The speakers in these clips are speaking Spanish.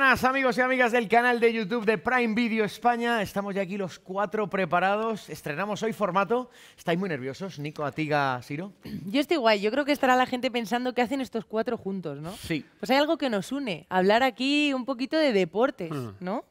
buenas amigos y amigas del canal de YouTube de Prime Video España. Estamos ya aquí los cuatro preparados. Estrenamos hoy formato. ¿Estáis muy nerviosos, Nico, Atiga, Siro? Yo estoy guay. Yo creo que estará la gente pensando qué hacen estos cuatro juntos, ¿no? Sí. Pues hay algo que nos une. Hablar aquí un poquito de deportes, hmm. ¿no?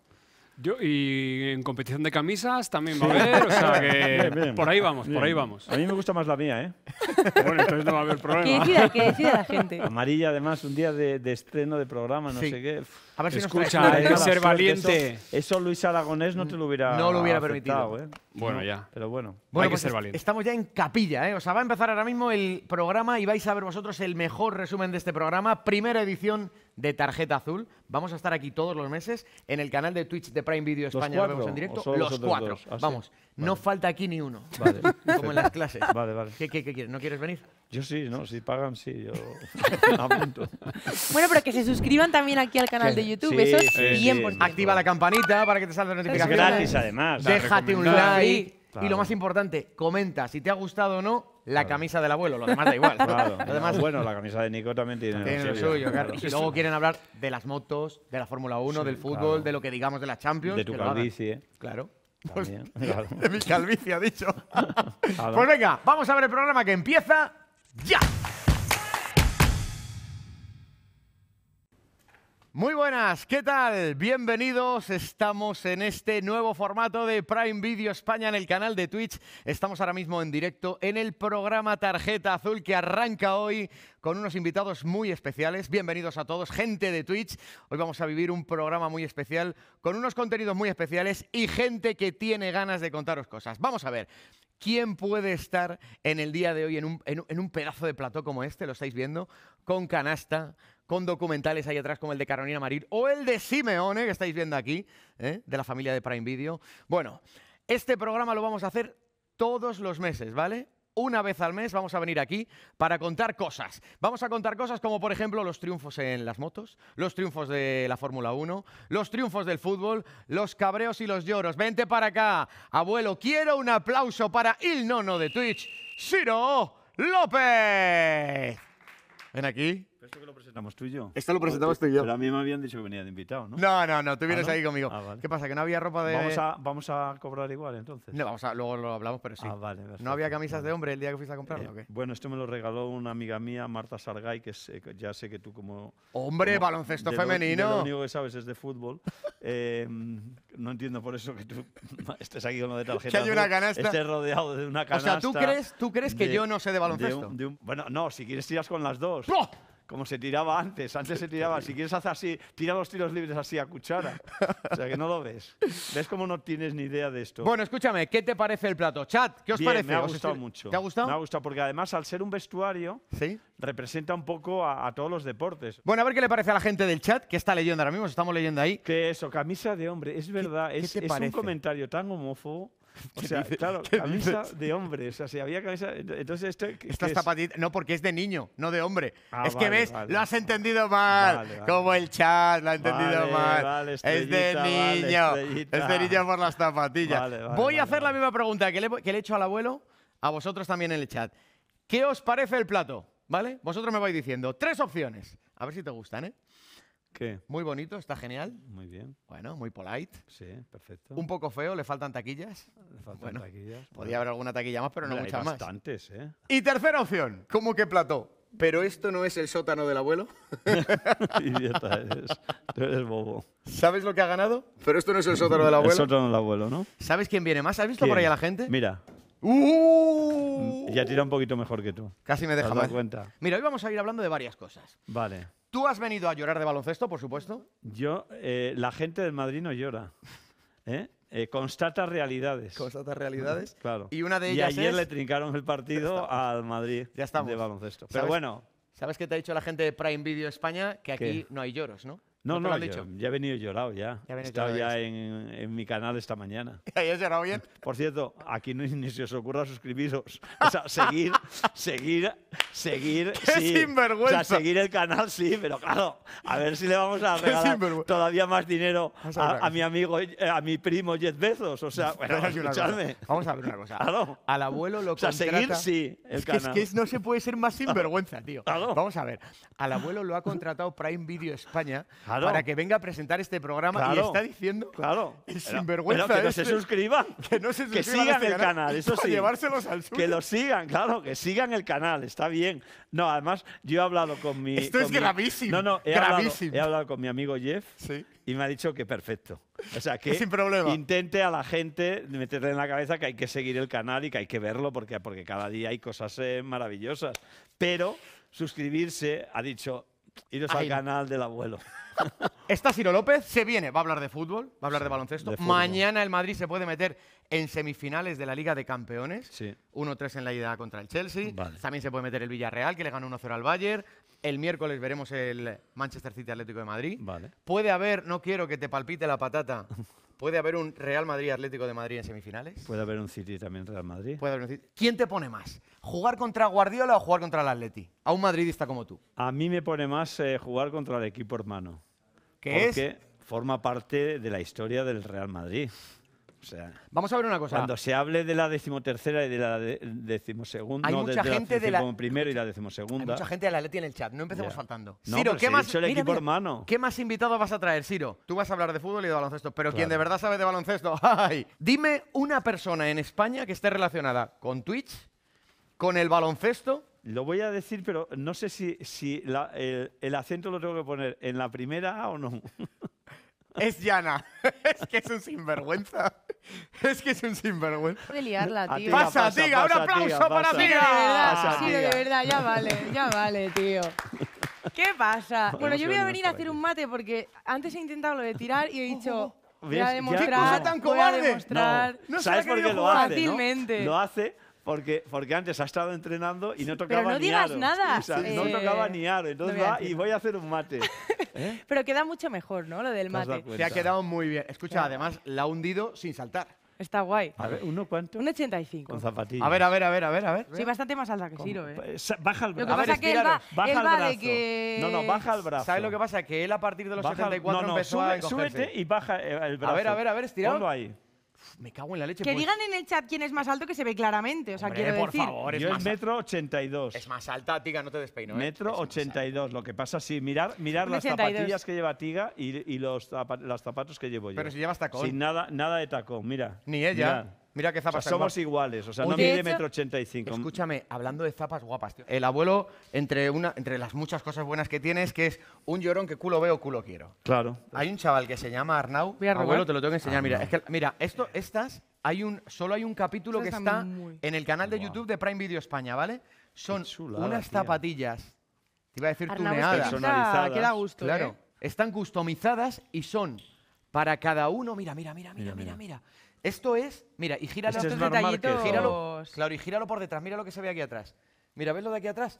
y en competición de camisas también va a haber, por ahí vamos, por ahí vamos. A mí me gusta más la mía, ¿eh? bueno, entonces no va a haber problema. Que decida, que la gente. Amarilla, además, un día de, estreno de programa, no sé qué. A ver si Escucha, hay que ser valiente. Eso, Luis Aragonés no te lo hubiera No lo hubiera permitido. ¿eh? Bueno, ya. Pero bueno. bueno hay que pues ser valiente. Estamos ya en capilla, ¿eh? O sea, va a empezar ahora mismo el programa y vais a ver vosotros el mejor resumen de este programa. Primera edición de Tarjeta Azul. Vamos a estar aquí todos los meses en el canal de Twitch de Prime Video España. en directo. Los cuatro. Ah, vamos, no falta aquí ni uno. Como en las clases. ¿Qué, quieres? ¿No quieres venir? Yo sí, ¿no? Si pagan, sí, yo Bueno, pero que se suscriban también aquí al canal de YouTube. Eso Activa la campanita para que te salgan notificaciones. Es gratis, además. Déjate un like. Y lo más importante, comenta si te ha gustado o no la camisa del abuelo. Lo demás da igual. Claro. Ah, bueno, la camisa de Nico también tiene, tiene lo suyo. Claro. Y luego quieren hablar de las motos, de la Fórmula 1, del fútbol, de lo que digamos de las Champions. De tu calvicie. ¿eh? Claro. Pues, de mi calvicie, ha dicho. pues venga, vamos a ver el programa que empieza ya. Muy buenas, ¿qué tal? Bienvenidos, estamos en este nuevo formato de Prime Video España en el canal de Twitch. Estamos ahora mismo en directo en el programa Tarjeta Azul que arranca hoy con unos invitados muy especiales. Bienvenidos a todos, gente de Twitch. Hoy vamos a vivir un programa muy especial con unos contenidos muy especiales y gente que tiene ganas de contaros cosas. Vamos a ver. ¿Quién puede estar en el día de hoy en un, pedazo de plató como este? Lo estáis viendo, con canasta, con documentales ahí atrás como el de Carolina Marín o el de Simeone, que estáis viendo aquí, ¿eh? de la familia de Prime Video. Bueno, este programa lo vamos a hacer todos los meses, ¿vale? una vez al mes vamos a venir aquí para contar cosas. Vamos a contar cosas como, por ejemplo, los triunfos en las motos, los triunfos de la Fórmula 1, los triunfos del fútbol, los cabreos y los lloros. Vente para acá, abuelo. Quiero un aplauso para el nono de Twitch, Siro López. Ven aquí esto que lo presentamos tú y yo. Esto lo presentamos tú y yo. Pero a mí me habían dicho que venía de invitado, ¿no? No, no, no, tú vienes ah, ahí conmigo. Ah, ¿Qué pasa? ¿Que no había ropa de.? Vamos a, cobrar igual entonces. No, vamos a, luego lo hablamos, pero sí. Ah, vale. ¿No había camisas de hombre el día que fuiste a comprarlo eh, o qué? Bueno, esto me lo regaló una amiga mía, Marta Sargay, que eh, ya sé que tú como. ¡Hombre, baloncesto femenino! Lo, único que sabes es de fútbol. Em, no entiendo por eso que tú estés aquí con lo de tarjeta. Que hay una canasta. Estés rodeado de una canasta. O sea, ¿tú crees, tú crees que yo no sé de baloncesto? bueno, no, si quieres tiras con las dos como se tiraba antes. Antes se tiraba, si quieres hacer así, tira los tiros libres así a cuchara. O sea que no lo ves. ¿Ves como no tienes ni idea de esto? Bueno, escúchame, ¿qué te parece el plato? Chat, ¿qué os parece? Me ha gustado mucho. ¿Te ha gustado? Me ha gustado porque además al ser un vestuario ¿Sí? representa un poco a, todos los deportes. Bueno, a ver qué le parece a la gente del chat que está leyendo ahora mismo, estamos leyendo ahí. Que eso, camisa de hombre, es verdad, es, es un comentario tan homófobo. O sea, claro, camisa de hombre. O sea, si había camisa. Entonces, esto. Estas es? No, porque es de niño, no de hombre. Ah, es que ves, lo has entendido mal. como el chat lo ha entendido mal. es de niño. es de niño por las zapatillas. Voy a hacer la misma pregunta que que le he hecho al abuelo, a vosotros también en el chat. ¿Qué os parece el plato? ¿Vale? Vosotros me vais diciendo tres opciones. A ver si te gustan, ¿eh? ¿Qué? Muy bonito, está genial. Muy bien. Bueno, muy polite. Sí, perfecto. Un poco feo, le faltan taquillas. Le faltan taquillas. Podría haber alguna taquilla más, pero no mucha más hay bastantes, ¿eh? Y tercera opción, ¿cómo que plató? Pero esto no es el sótano del abuelo. Idiota eres. Tú eres bobo. ¿Sabes lo que ha ganado? Pero esto no es el sótano del abuelo. El sótano del abuelo, ¿no? ¿Sabes quién viene más? ¿Has visto por ahí a la gente? Mira. ¡Uh! Ya tira un poquito mejor que tú. Casi me deja mal. cuenta. Mira, hoy vamos a ir hablando de varias cosas. Vale. Tú has venido a llorar de baloncesto, por supuesto. Yo, eh, la gente del Madrid no llora. ¿eh? Eh, constata realidades. Constata realidades. Claro. Y una de ellas. Y ayer le trincaron el partido al Madrid ya de baloncesto. Pero bueno. ¿Sabes qué te ha dicho la gente de Prime Video España? Que aquí no hay lloros, ¿no? No, no, dicho. ya he venido llorado ya. ya he estado ya en, mi canal esta mañana. ¿Y has llorado bien? Por cierto, aquí no, ni se os ocurra suscribiros. O sea, seguir, seguir, seguir. ¡Qué sinvergüenza! O sea, seguir el canal sí, pero claro, a ver si le vamos a regalar todavía más dinero a, mi amigo, eh, a mi primo Jet Bezos. O sea, escuchadme. Vamos a ver una cosa. Al abuelo lo contrata... O sea, seguir sí, es que, no se puede ser más sinvergüenza, tío. Vamos a ver. Al abuelo lo ha contratado Prime Video España para que venga a presentar este programa y está diciendo claro. el sinvergüenza pero que no se suscriban, que, no se suscriban que sigan el este canal, eso sí, llevárselos al que lo sigan, claro, que sigan el canal, está bien. No, además yo he hablado con mi... Esto es gravísimo, no, no, gravísimo. he hablado con mi amigo Jeff y me ha dicho que perfecto. O sea, que Sin problema. intente a la gente meterle en la cabeza que hay que seguir el canal y que hay que verlo porque, porque cada día hay cosas eh, maravillosas. Pero suscribirse, ha dicho, Iros al canal del abuelo. Está Ciro López, se viene, va a hablar de fútbol, va a hablar de baloncesto. Mañana el Madrid se puede meter en semifinales de la Liga de Campeones. 1-3 en la ida contra el Chelsea. También se puede meter el Villarreal, que le ganó 1-0 al Bayern. El miércoles veremos el Manchester City Atlético de Madrid. Vale. Puede haber, no quiero que te palpite la patata, ¿Puede haber un Real Madrid Atlético de Madrid en semifinales? Puede haber un City también Real Madrid. ¿Quién te pone más? ¿Jugar contra Guardiola o jugar contra el Atleti? A un madridista como tú. A mí me pone más eh, jugar contra el equipo hermano. ¿Qué es? Porque forma parte de la historia del Real Madrid. O sea, Vamos a ver una cosa. Cuando se hable de la decimotercera y de la de, decimosegunda, hay mucha de, gente la primero y la decimosegunda. Hay mucha gente de la Leti en el chat, no empecemos faltando. No, ¿qué más? ¿Qué más invitado vas a traer, Siro, Tú vas a hablar de fútbol y de baloncesto, pero ¿quién quien de verdad sabe de baloncesto, ¡ay! Dime una persona en España que esté relacionada con Twitch, con el baloncesto lo voy a decir, pero no sé si, si el, el, acento lo tengo que poner en la primera A o no. es llana. es que es un sinvergüenza. Es que es un sinvergüenza. Puede liarla, tío. Pasa, pasa un aplauso para tía. Sí, de verdad, sí, de verdad, ya vale, ya vale, tío. ¿Qué pasa? Bueno, yo voy a venir a hacer un mate porque antes he intentado lo de tirar y he dicho, voy a demostrar, tan cobarde? Voy a demostrar. No, ¿Sabes por qué lo Fácilmente. ¿no? Lo hace porque, porque antes ha estado entrenando y no tocaba ni Pero no digas nada. No tocaba ni aro. Entonces va y voy a hacer un mate. ¿Eh? Pero queda mucho mejor, ¿no? Lo del mate. Se ha quedado muy bien. Escucha, además la ha hundido sin saltar. Está guay. A ver, ¿uno cuánto? Un 85. Con zapatillas. A ver, a ver, a ver, a ver, a ver. Sí, bastante más alta que Siro, ¿eh? eh baja el brazo. Lo que pasa a que él No, no, baja el brazo. ¿Sabes lo que pasa? Que él a partir de los baja, 74 empezó a encogerse. Súbete y baja eh, el brazo. A ver, a ver, a ver, estirado. Ponlo ahí. Me cago en la leche. Que pues digan en el chat quién es más alto, que se ve claramente. O sea, Hombre, quiero por favor, es Yo es metro 82. Es más alta, Tiga, no te despeino. ¿eh? Metro 82. Lo que pasa, es mirar, mirar las zapatillas que lleva Tiga y, los, los, zapatos que llevo yo. Pero si llevas tacón. Sin nada, nada de tacón, mira. Ni ella. Mira qué zapas. somos iguales, o sea, no mide metro ochenta Escúchame, hablando de zapas guapas, El abuelo, entre, una, entre las muchas cosas buenas que tiene, es que es un llorón que culo veo, culo quiero. Claro. Hay un chaval que se llama Arnau. abuelo, te lo tengo que enseñar. Ah, mira, mira, esto, estas, hay un, solo hay un capítulo que está en el canal de YouTube de Prime Video España, ¿vale? Son unas zapatillas, te iba a decir Arnau tuneadas. Personalizadas. Que da gusto, Claro. ¿eh? Están customizadas y son para cada uno. Mira, mira, mira, mira, mira, mira. mira. Esto es, mira, y gíralo. Este Claro, y gíralo por detrás, mira lo que se ve aquí atrás. Mira, ¿ves lo de aquí atrás?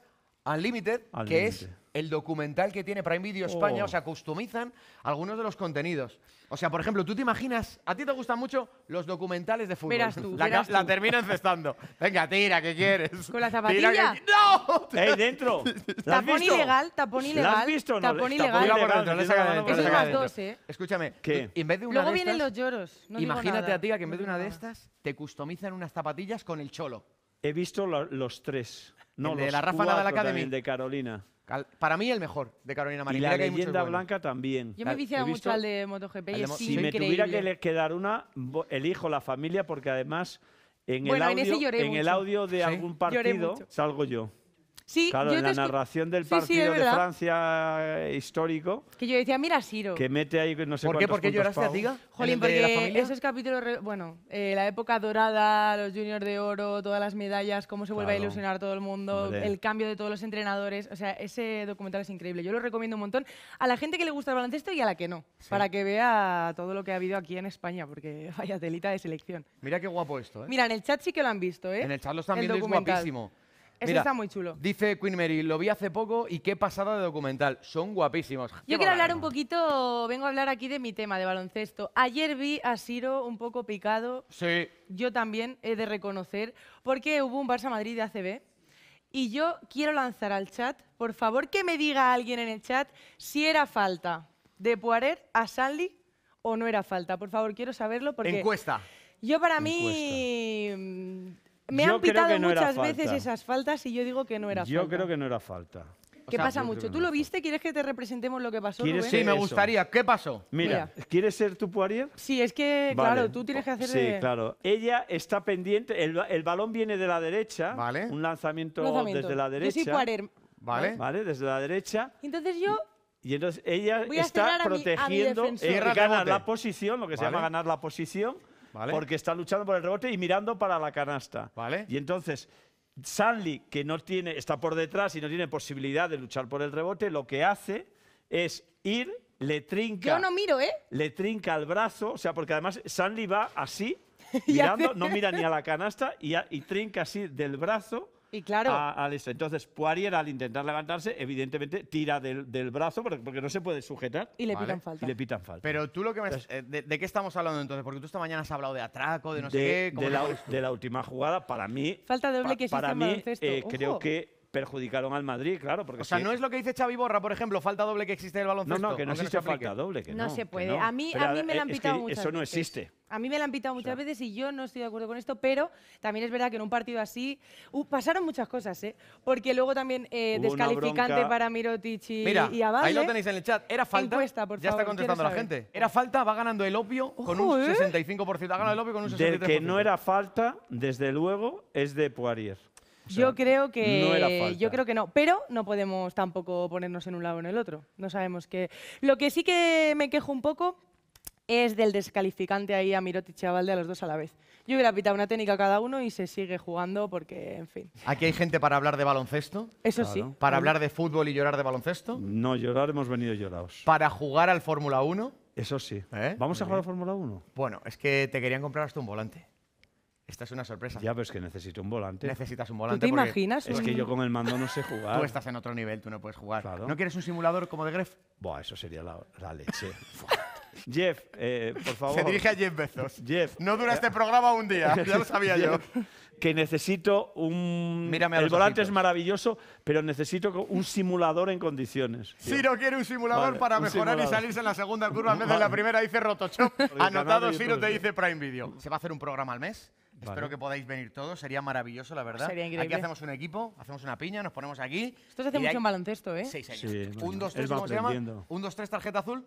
Unlimited, Unlimited. que es el documental que tiene Prime Video España, oh. o sea, customizan algunos de los contenidos. O sea, por ejemplo, tú te imaginas, a ti te gustan mucho los documentales de fútbol. Verás tú, la, verás la termino encestando. Venga, tira, ¿qué quieres? ¿Con la zapatilla? ¡No! ¡Ey, dentro! Tapón ilegal, tapón ilegal. ¿La has visto? No, tapón ilegal. Tapón ilegal. Dentro, dos, ¿eh? Escúchame. ¿Qué? En vez de una Luego de estas, vienen los lloros. No imagínate a ti que en vez de una de estas, te customizan unas zapatillas con el cholo. He visto los tres. No, de la Rafa Nadal de Carolina. Para mí el mejor de Carolina Marín. Y la blanca también. Yo me he viciado mucho al de MotoGP y es Si me tuviera que quedar una, elijo la familia porque además en el audio, de algún partido salgo yo claro, yo en la narración del partido de Francia eh, histórico. Que yo decía, mira Siro. Que mete ahí no sé ¿Por qué? ¿Por qué lloraste a Jolín, porque esos capítulos, bueno, eh, la época dorada, los juniors de oro, todas las medallas, cómo se vuelve a ilusionar todo el mundo, el cambio de todos los entrenadores. O sea, ese documental es increíble. Yo lo recomiendo un montón a la gente que le gusta el baloncesto y a la que no, para que vea todo lo que ha habido aquí en España, porque vaya telita de selección. Mira qué guapo esto, ¿eh? Mira, en el chat sí que lo han visto, ¿eh? En el chat lo están viendo es guapísimo. Eso está muy chulo. Dice Queen Mary, lo vi hace poco y qué pasada de documental. Son guapísimos. Yo quiero hablar un poquito, vengo a hablar aquí de mi tema de baloncesto. Ayer vi a Siro un poco picado. Sí. Yo también he de reconocer, porque hubo un Barça Madrid de ACB. Y yo quiero lanzar al chat, por favor, que me diga alguien en el chat si era falta de Poiret a Sanli o no era falta. Por favor, quiero saberlo porque... Encuesta. Yo para mí me han pitado muchas veces esas faltas y yo digo que no era falta. Yo creo que no era falta. ¿Qué pasa mucho? ¿Tú lo viste? ¿Quieres que te representemos lo que pasó? Sí, me gustaría. ¿Qué pasó? Mira, ¿quieres ser tu Poirier? Sí, es que, claro, tú tienes que hacer... claro. Ella está pendiente, el, balón viene de la derecha, vale. un lanzamiento, desde la derecha. Vale. desde la derecha. Entonces yo... Y entonces ella está protegiendo, ganar la posición, lo que se llama ganar la posición. Porque está luchando por el rebote y mirando para la canasta. Vale. Y entonces, Sanli, que no tiene, está por detrás y no tiene posibilidad de luchar por el rebote, lo que hace es ir, le trinca. Yo no miro, ¿eh? Le trinca el brazo, o sea, porque además Sanli va así, mirando, no mira ni a la canasta y trinca así del brazo y claro. Entonces, Poirier, al intentar levantarse, evidentemente tira del, brazo porque, no se puede sujetar. Y le pitan falta. Y le pitan falta. Pero tú lo que me... Eh, ¿de, qué estamos hablando entonces? Porque tú esta mañana has hablado de atraco, de no sé qué. De la, última jugada, para mí... Falta doble que Para mí, eh, creo que perjudicaron al Madrid, claro. Porque o sea, no es lo que dice Xavi Borra, por ejemplo, falta doble que existe el baloncesto. No, no, que no existe falta doble. no, se puede. A mí, me la eh, han pitado muchas veces. Eso no existe. A mí me la han pitado muchas veces y yo no estoy de acuerdo con esto, pero también es verdad que en un partido así uh, pasaron muchas cosas, ¿eh? Porque luego también eh, descalificante para Mirotic y, Mira, ahí lo ¿eh? tenéis en el chat. Era falta. ya está contestando la gente. Era falta, va ganando el opio con un 65%. el opio con un Del que no era falta, desde luego, es de Poirier yo creo que no yo creo que no, pero no podemos tampoco ponernos en un lado o en el otro. No sabemos qué. Lo que sí que me quejo un poco es del descalificante ahí a Miroti y a a los dos a la vez. Yo hubiera pitado una técnica a cada uno y se sigue jugando porque, en fin. ¿Aquí hay gente para hablar de baloncesto? Eso sí. ¿Para hablar de fútbol y llorar de baloncesto? No, llorar hemos venido llorados. ¿Para jugar al Fórmula 1? Eso sí. ¿Eh? ¿Vamos a jugar al Fórmula 1? Bueno, es que te querían comprar hasta un volante. Esta es una sorpresa. Ya, pero es que necesito un volante. Necesitas un volante. te imaginas? Es que yo con el mando no sé jugar. Tú estás en otro nivel, tú no puedes jugar. ¿No quieres un simulador como de Gref? Buah, eso sería la, leche. Jeff, eh, por favor. Se dirige a Jeff Bezos. Jeff. No dura este programa un día, ya lo sabía yo. Que necesito un. mira el volante es maravilloso, pero necesito un simulador en condiciones. si no quiere un simulador para mejorar y salirse en la segunda curva en vez de la primera, dice Rotochop. Anotado, no te dice Prime Video. ¿Se va a hacer un programa al mes? Espero que podáis venir todos, sería maravilloso, la verdad. Sería increíble. Aquí hacemos un equipo, hacemos una piña, nos ponemos aquí. Esto se hace mucho en baloncesto, ¿eh? Sí, Sí, un, dos, tres, ¿cómo se llama? Un, dos, tres, tarjeta azul,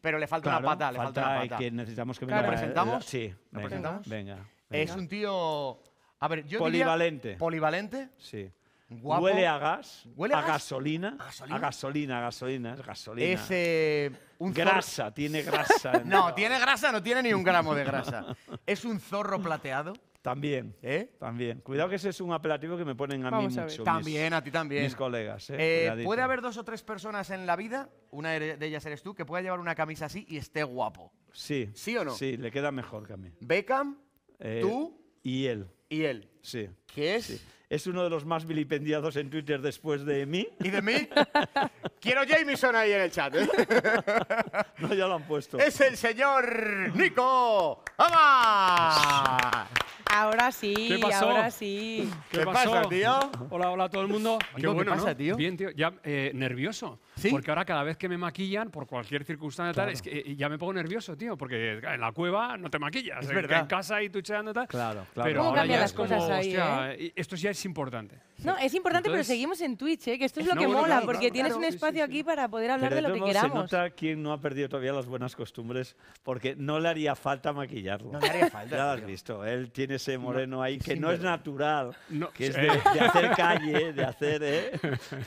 pero le falta una pata, le falta, una eh, pata. que necesitamos que venga. presentamos? Sí. ¿Lo venga, presentamos? Venga, Es un tío... A ver, yo Polivalente. Diría, ¿Polivalente? Sí. Huele a gas, ¿Huele a, a gasolina, a gasolina, a gasolina, es gasolina. Es eh, grasa, tiene grasa. no, tiene grasa, no tiene ni un gramo de grasa. es un zorro plateado. También, ¿eh? También. Cuidado que ese es un apelativo que me ponen a mí a mucho. también, a ti también. Mis colegas. ¿eh? Eh, puede haber dos o tres personas en la vida, una de ellas eres tú, que pueda llevar una camisa así y esté guapo. Sí. ¿Sí o no? Sí, le queda mejor que a mí. Beckham, eh, tú y él. Y él. Sí. ¿Qué es? Es uno de los más vilipendiados en Twitter después de mí. ¿Y de mí? Quiero Jameson ahí en el chat. no, ya lo han puesto. Es el señor Nico vamos Ahora sí, ahora sí. ¿Qué, ¿Qué pasó? tío? Hola, hola a todo el mundo. Qué pasa, tío? Bien, tío. Ya eh, nervioso. ¿Sí? Porque ahora cada vez que me maquillan, por cualquier circunstancia tal, es que eh, ya me pongo nervioso, tío. Porque en la cueva no te maquillas. Es en, verdad. en casa y tucheando y tal. Claro, claro. Pero ¿Cómo ahora ya las es cosas como, hostia, eh? Eh, esto ya es importante. No, es importante, pero seguimos en Twitch, ¿eh? que esto es lo que mola, porque tienes un espacio aquí para poder hablar de lo que queramos. Se nota quién no ha perdido todavía las buenas costumbres, porque no le haría falta maquillarlo. No le haría falta. ya lo has visto, él tiene ese moreno ahí que no es natural, que es de, hacer calle, de hacer... ¿eh?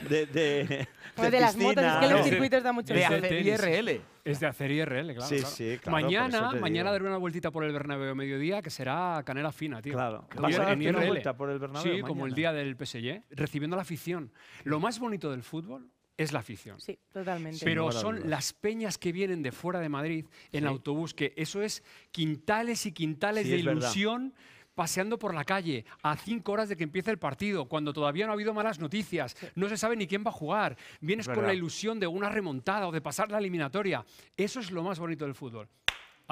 De, de, de las motos, es que los circuitos da mucho De hacer IRL. Es de hacer IRL, claro. Sí, sí, Mañana, mañana daré una vueltita por el Bernabéu a mediodía, que será canela fina, tío. Claro. a en una por el Bernabéu Sí, como el día del PSG, recibiendo la afición. Lo más bonito del fútbol es la afición. Sí, totalmente. Pero son las peñas que vienen de fuera de Madrid en autobús, que eso es quintales y quintales de ilusión paseando por la calle a cinco horas de que empiece el partido, cuando todavía no ha habido malas noticias, no se sabe ni quién va a jugar, vienes con la ilusión de una remontada o de pasar la eliminatoria. Eso es lo más bonito del fútbol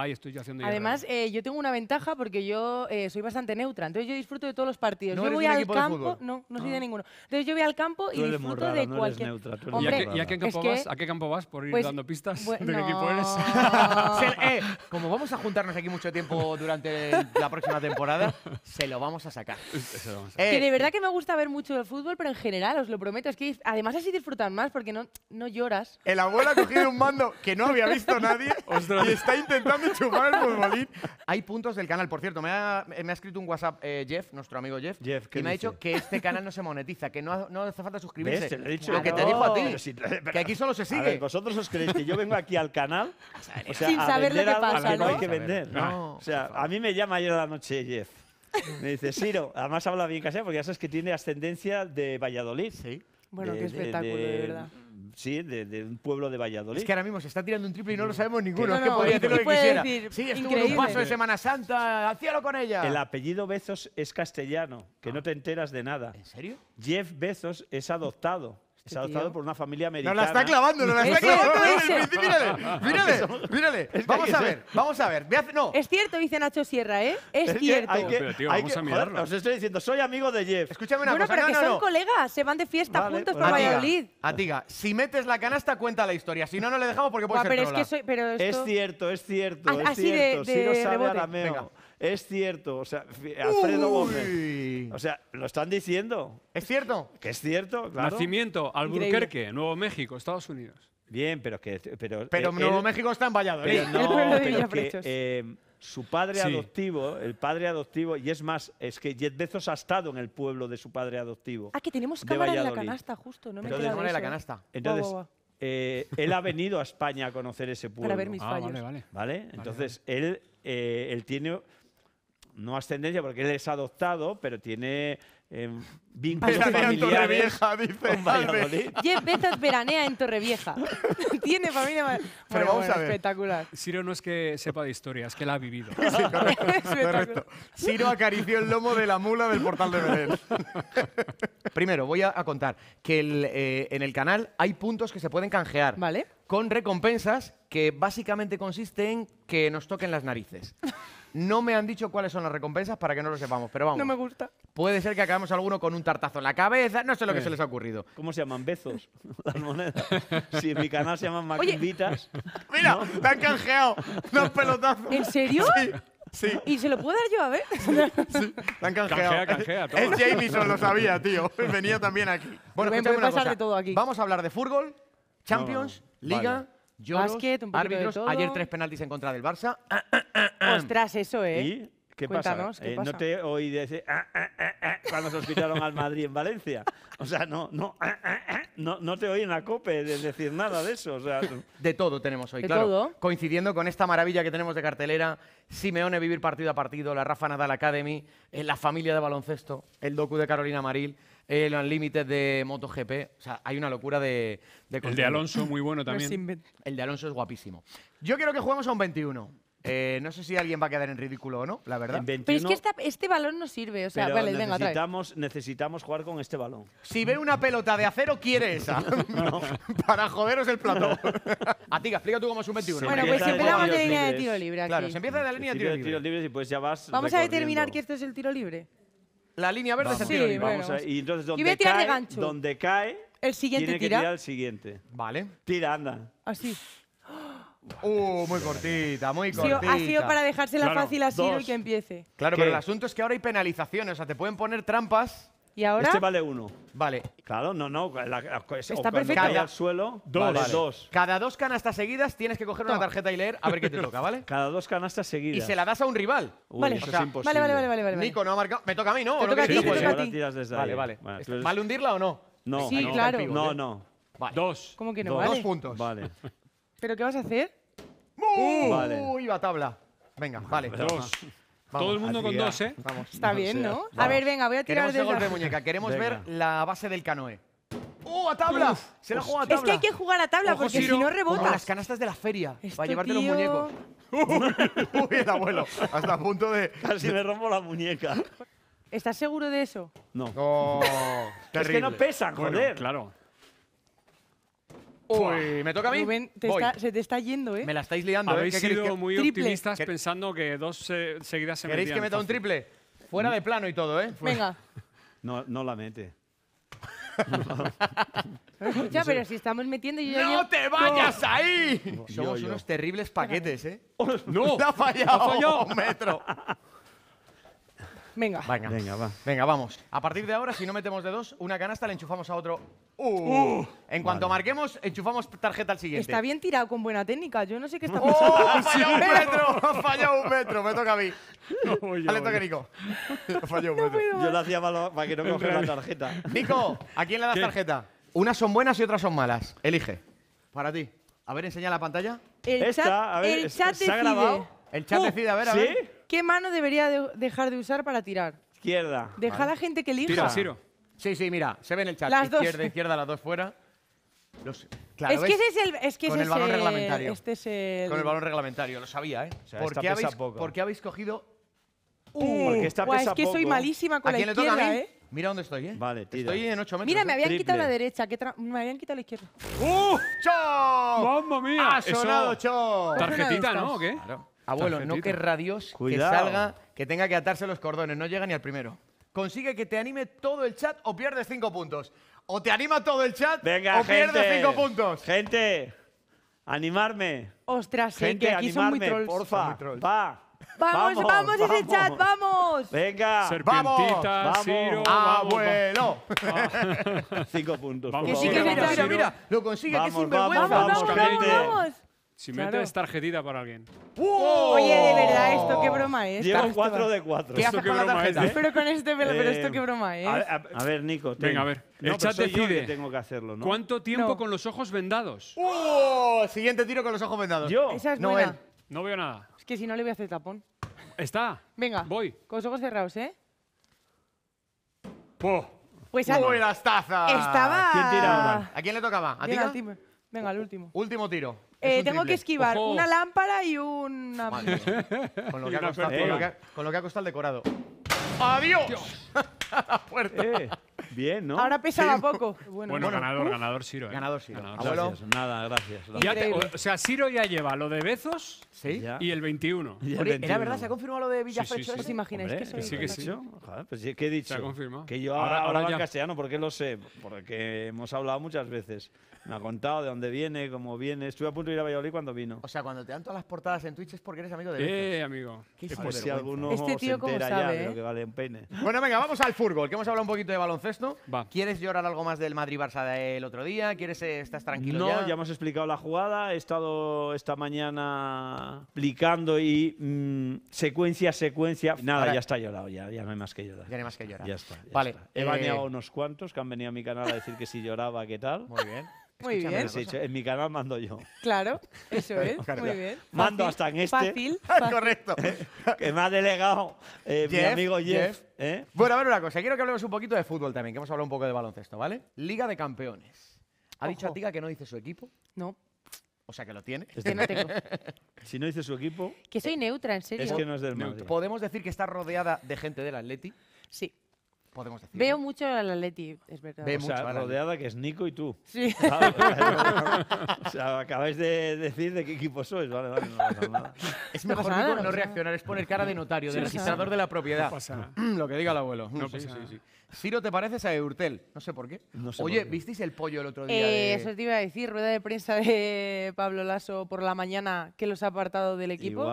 estoy haciendo Además, eh, yo tengo una ventaja porque yo eh, soy bastante neutra, entonces yo disfruto de todos los partidos. No yo voy al campo, no, no soy de ninguno. Entonces yo voy al campo y disfruto de cualquier. ¿Y, a qué, campo vas? ¿A qué campo vas? Por ir pues, dando pistas de qué eh, como vamos a juntarnos aquí mucho tiempo durante la próxima temporada, se lo vamos a sacar. Que de verdad que me gusta ver mucho el fútbol, pero en general, os lo prometo, es que además así disfrutan más porque no, no lloras. el abuelo ha cogido un mando que no había visto nadie y está intentando hay puntos del canal, por cierto. Me ha, escrito un WhatsApp eh, Jeff, nuestro amigo Jeff, y me ha dicho que este canal no se monetiza, que no, hace falta suscribirse. lo que te dijo a ti. que aquí solo se sigue. A vosotros os creéis que yo vengo aquí al canal sin saber lo que pasa, ¿no? hay que vender. O sea, a mí me llama ayer a la noche Jeff. Me dice, Siro, además habla bien casero porque ya sabes que tiene ascendencia de Valladolid. Sí. Bueno, qué espectáculo, de, verdad. Sí, de, un pueblo de Valladolid. Es que ahora mismo se está tirando un triple y no lo sabemos ninguno. podría decir quisiera. sí, estuvo en un paso de Semana Santa, al cielo con ella. El apellido Bezos es castellano, que no ah. te enteras de nada. ¿En serio? Jeff Bezos es adoptado. Se ha adoptado por una familia americana. No la está clavando, no la está clavando. mírale, mírale, mírale. Vamos a ver, vamos a ver. No. Es cierto, dice Nacho Sierra, ¿eh? Es, cierto. hay que, pero, vamos a mirarlo. os estoy diciendo, soy amigo de Jeff. Escúchame una cosa. Bueno, pero que son colegas, se van de fiesta juntos por Valladolid. Atiga, si metes la canasta, cuenta la historia. Si no, no le dejamos porque puede ser pero es, que soy, es cierto, es cierto, ah, es ah, cierto. De, sí a sabe Venga. Es cierto, o sea, Alfredo Gómez. O sea, lo están diciendo. ¿Es cierto? Que es cierto, Nacimiento, Alburquerque, Nuevo México, Estados Unidos. Bien, pero que. Pero, eh, Nuevo México está en Valladolid. no, eh, su padre adoptivo, el padre adoptivo, y es más, es que Jet Bezos ha estado en el pueblo de su padre adoptivo. Ah, que tenemos cámara en la canasta, justo, no pero me Entonces, la ¿eh? canasta. Entonces, él ha venido a España a conocer ese pueblo. Para ver mis ah, Vale, vale. vale, Entonces, él tiene no ascendencia porque él es adoptado, pero tiene eh, vínculos familiares en dice, veranea en Torrevieja. tiene familia... pero vamos a ver. Espectacular. Ciro no es que sepa de historia, es que la ha vivido. sí, Ciro acarició el lomo de la mula del portal de Belén. Primero, voy a, contar que eh, en el canal hay puntos que se pueden canjear. Con recompensas que básicamente consisten en que nos toquen las narices. No me han dicho cuáles son las recompensas para que no lo sepamos, pero vamos. No me gusta. Puede ser que acabemos alguno con un tartazo en la cabeza, no sé lo que eh. se les ha ocurrido. ¿Cómo se llaman? besos las monedas. si en mi canal se llaman macumbitas. Mira, ¿no? me han canjeado dos pelotazos. ¿En serio? Sí. ¿Y se lo puedo dar yo a ver? Sí, sí. han canjeado. Canjea, canjea, Es Jamison, lo sabía, tío. Venía también aquí. Bueno, pues a pasar de todo aquí. Vamos a hablar de fútbol, Champions, Liga un árbitros. Ayer tres penaltis en contra del Barça. Ostras, eso, ¿eh? qué pasa? Eh, no te oí decir ah, ah, ah, cuando se hospitaron al Madrid en Valencia. O sea, no, no, no, no, te oí en la COPE decir nada de eso. O sea, de todo tenemos hoy, claro. Coincidiendo con esta maravilla que tenemos de cartelera, Simeone vivir partido a partido, la Rafa Nadal Academy, eh, la familia de baloncesto, el docu de Carolina Maril el eh, Unlimited de MotoGP. O sea, hay una locura de, de El de Alonso, muy bueno también. el de Alonso es guapísimo. Yo quiero que juguemos a un 21. Eh, no sé si alguien va a quedar en ridículo o no, la verdad. pero es que este balón no sirve. O sea, vale, venga, necesitamos, necesitamos jugar con este balón. Si ve una pelota de acero, quiere esa. Para joderos el plato. a ti, explica tú cómo es un 21. Se bueno, pues empezamos de línea de tiro libre. Aquí. Claro, se empieza de la línea de tiro libre. y ya vas. Vamos a determinar que esto es el tiro libre la línea verde es el tiro Vamos a y entonces donde a de gancho. donde cae, El siguiente tiene que tirar el siguiente. Vale. Tira, anda. Así. Ah, uh, muy cortita, muy cortita. ha sido para dejársela fácil así y que empiece. Claro, pero el asunto es que ahora hay penalizaciones. O sea, te pueden poner trampas y ahora. Este vale uno. Vale. Claro, no, no. La, Está perfecto. Cada, al suelo, dos. Vale. Cada dos canastas seguidas tienes que coger una tarjeta y leer a ver qué te toca, ¿vale? Cada dos canastas seguidas. Y se la das a un rival. vale. Vale, vale, vale, vale, Nico no ha marcado. Me toca a mí, ¿no? Te toca a ti, te toca a ti. Vale, vale. Pues- ¿Vale hundirla o no? No. Sí, no. claro. No, no. Vale. Dos. ¿Cómo que no? Dos, vale? dos puntos. Vale. ¿Pero qué vas a hacer? ¡Muy! Uy, va tabla. Venga, vale. Dos. Todo el mundo con dos, ¿eh? Está bien, ¿no? A ver, venga, voy a tirar Queremos de muñeca. Queremos ver la base del canoe. ¡Oh, a tabla! Se la juega a tabla. Es que hay que jugar a tabla porque si no rebotas. Como las canastas de la feria Esto, para llevarte tío. los muñecos. Uy, el abuelo. Hasta a punto de... Casi me rompo la muñeca. ¿Estás seguro de eso? No. Oh, es que no pesan, joder. claro. Uy, pues, me toca a mí. se te está yendo, ¿eh? Me la estáis liando. ¿eh? Habéis sido muy optimistas pensando que dos eh, seguidas se ¿Queréis que meta un triple? Fuera de plano y todo, ¿eh? Venga. No, no la mete. Escucha, pero si estamos metiendo ¡No te vayas ahí! Somos unos terribles paquetes, ¿eh? ¡No! ha fallado! ¡Un metro! Venga. Venga. Venga, va. Venga, vamos. A partir de ahora, si no metemos de dos, una canasta la enchufamos a otro. Uh. Uh. en cuanto marquemos, enchufamos tarjeta al siguiente. Está bien tirado con buena técnica. Yo no sé qué está pasando. ¡Oh! ¡Ha fallado un metro! ¡Ha fallado un metro! Me toca a mí. No, yo, Nico. un metro. yo lo hacía malo para que no cogiera la tarjeta. Nico, ¿a quién le das tarjeta? Unas son buenas y otras son malas. Elige. Para ti. A ver, enseña la pantalla. El chat, a ver, el chat se ha El chat uh, decide, a ver, a ver. ¿Sí? ¿Qué mano debería dejar de usar para tirar? Izquierda. Deja a la gente que elija. Tira, Ciro. Sí, sí, mira, se ve en el chat. Las dos. izquierda, izquierda, las dos fuera. claro, es que ese es el... Es que Con ese el balón reglamentario. Este es el... Con el balón reglamentario, lo sabía, ¿eh? sea, ¿Por, qué habéis, poco. por qué habéis cogido... ¡Uy! Uh, porque esta es que soy malísima con la izquierda, ¿eh? Mira dónde estoy, ¿eh? Vale, tira. Estoy en 8 metros. Mira, me habían quitado la derecha, que me habían quitado la izquierda. ¡Uf! ¡Uh! Chao. ¡Mamma mía! ¡Ha sonado chao. Tarjetita, ¿no? ¿O qué? Claro. Abuelo, no querrá Dios que salga, que tenga que atarse los cordones, no llega ni al primero. Consigue que te anime todo el chat o pierdes cinco puntos. O te anima todo el chat o pierdes cinco puntos. Gente, animarme. Ostras, gente, aquí son muy trolls. trolls. Va. Vamos, vamos, ese chat, vamos. Venga, serpientita, vamos, abuelo. Cinco puntos. Vamos, que sí que mira, lo consigue, que sinvergüenza. Vamos, vamos, vamos, vamos. Si metes tarjetita para alguien. Oye, de verdad, ¿esto qué broma es? Lleva 4 de 4. ¿Qué ¿Esto qué broma es? ¿eh? Pero con este pelo, pero ¿esto qué eh, broma es? A ver, a, ver Nico. Venga, a ver. el chat decide. tengo que hacerlo, ¿no? ¿Cuánto tiempo con los ojos vendados? ¡Oh! Siguiente tiro con los ojos vendados. Yo. Esa es no, No veo nada. Es que si no le voy a hacer tapón. Está. Venga. Voy. Con los ojos cerrados, ¿eh? ¡Po! Pues ¡Uy, las tazas! Estaba. Ah. ¿A quién le tocaba? ¿A ti? Venga, el último. Último tiro. Eh, tengo que esquivar una lámpara y un... Con lo, que ha costado, el decorado. ¡Adiós! A la puerta. Eh. Bien, ¿no? Ahora pesaba poco. Bueno, ganador, ganador Siro. ¿eh? Ganador Siro. Gracias, nada, gracias. o, sea, Siro ya lleva lo de Bezos ¿Sí? y el 21. ¿Era verdad? ¿Se ha confirmado lo de Villafrecho? sí, sí. ¿Os imagináis que pues sí, sí. pues ¿qué he dicho? Se ha confirmado. Que yo ahora, Ahora- ahora ya. castellano, porque lo sé? Porque hemos hablado muchas veces. Me ha contado de dónde viene, cómo viene. Estuve a punto de ir a Valladolid cuando vino. O sea, cuando te dan todas las portadas en Twitch es porque eres amigo de eh, Bezos. Eh, amigo. Qué pues alguno Este tío se sabe, lo eh? que vale un pene. Bueno, venga, vamos al fútbol, que hemos hablado un poquito de baloncesto. ¿Quieres llorar algo más del Madrid-Barça el otro día? ¿Quieres eh, estás tranquilo No, ya? hemos explicado la jugada. He estado esta mañana explicando y mm, secuencia secuencia. Nada, ya está llorado, ya, no hay más que llorar. Ya no hay más que llorar. Ya está. vale. He bañado eh, unos cuantos que han venido a mi canal a decir que si lloraba, ¿qué tal? Muy bien. Muy bien. en mi canal mando yo. Claro, eso es. Muy bien. Mando hasta en este. Fácil. Ah, correcto. que me ha delegado eh, mi amigo Jeff. ¿eh? Bueno, a ver una cosa. Quiero que hablemos un poquito de fútbol también, que hemos hablado un poco de baloncesto, ¿vale? Liga de Campeones. ¿Ha dicho a Tiga que no dice su equipo? No. O sea que lo tiene. Que no tengo. si no dice su equipo. Que soy neutra, en serio. Es que no es del Madrid. ¿Podemos decir que está rodeada de gente del Atleti? Sí podemos decir. Veo mucho al Atleti, es verdad. o sea, rodeada que es Nico y tú. Sí. o sea, acabáis de decir de qué equipo sois. Vale, vale, no Es mejor no, reaccionar, es poner cara de notario, de registrador de la propiedad. Lo que diga el abuelo. sí, sí, sí. Ciro, ¿te pareces a Eurtel? No sé por qué. No Oye, ¿visteis el pollo el otro día? Eh, eso te iba a decir, rueda de prensa de Pablo Lasso por la mañana que los ha apartado del equipo.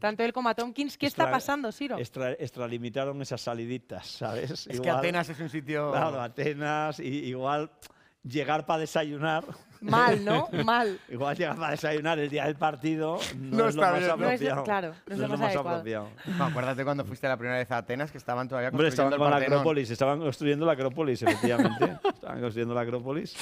Tanto él como a Tompkins. ¿Qué está pasando, Ciro? extralimitaron esas saliditas, ¿sabes? Es que Atenas es un sitio... Claro, Atenas, y, igual llegar para desayunar Mal, ¿no? Mal. Igual llegas a desayunar el día del partido. No, es lo más apropiado. No es, claro, no lo más, acuérdate cuando fuiste la primera vez a Atenas que estaban todavía construyendo estaban el la Acrópolis, estaban construyendo la Acrópolis, efectivamente. estaban construyendo la Acrópolis.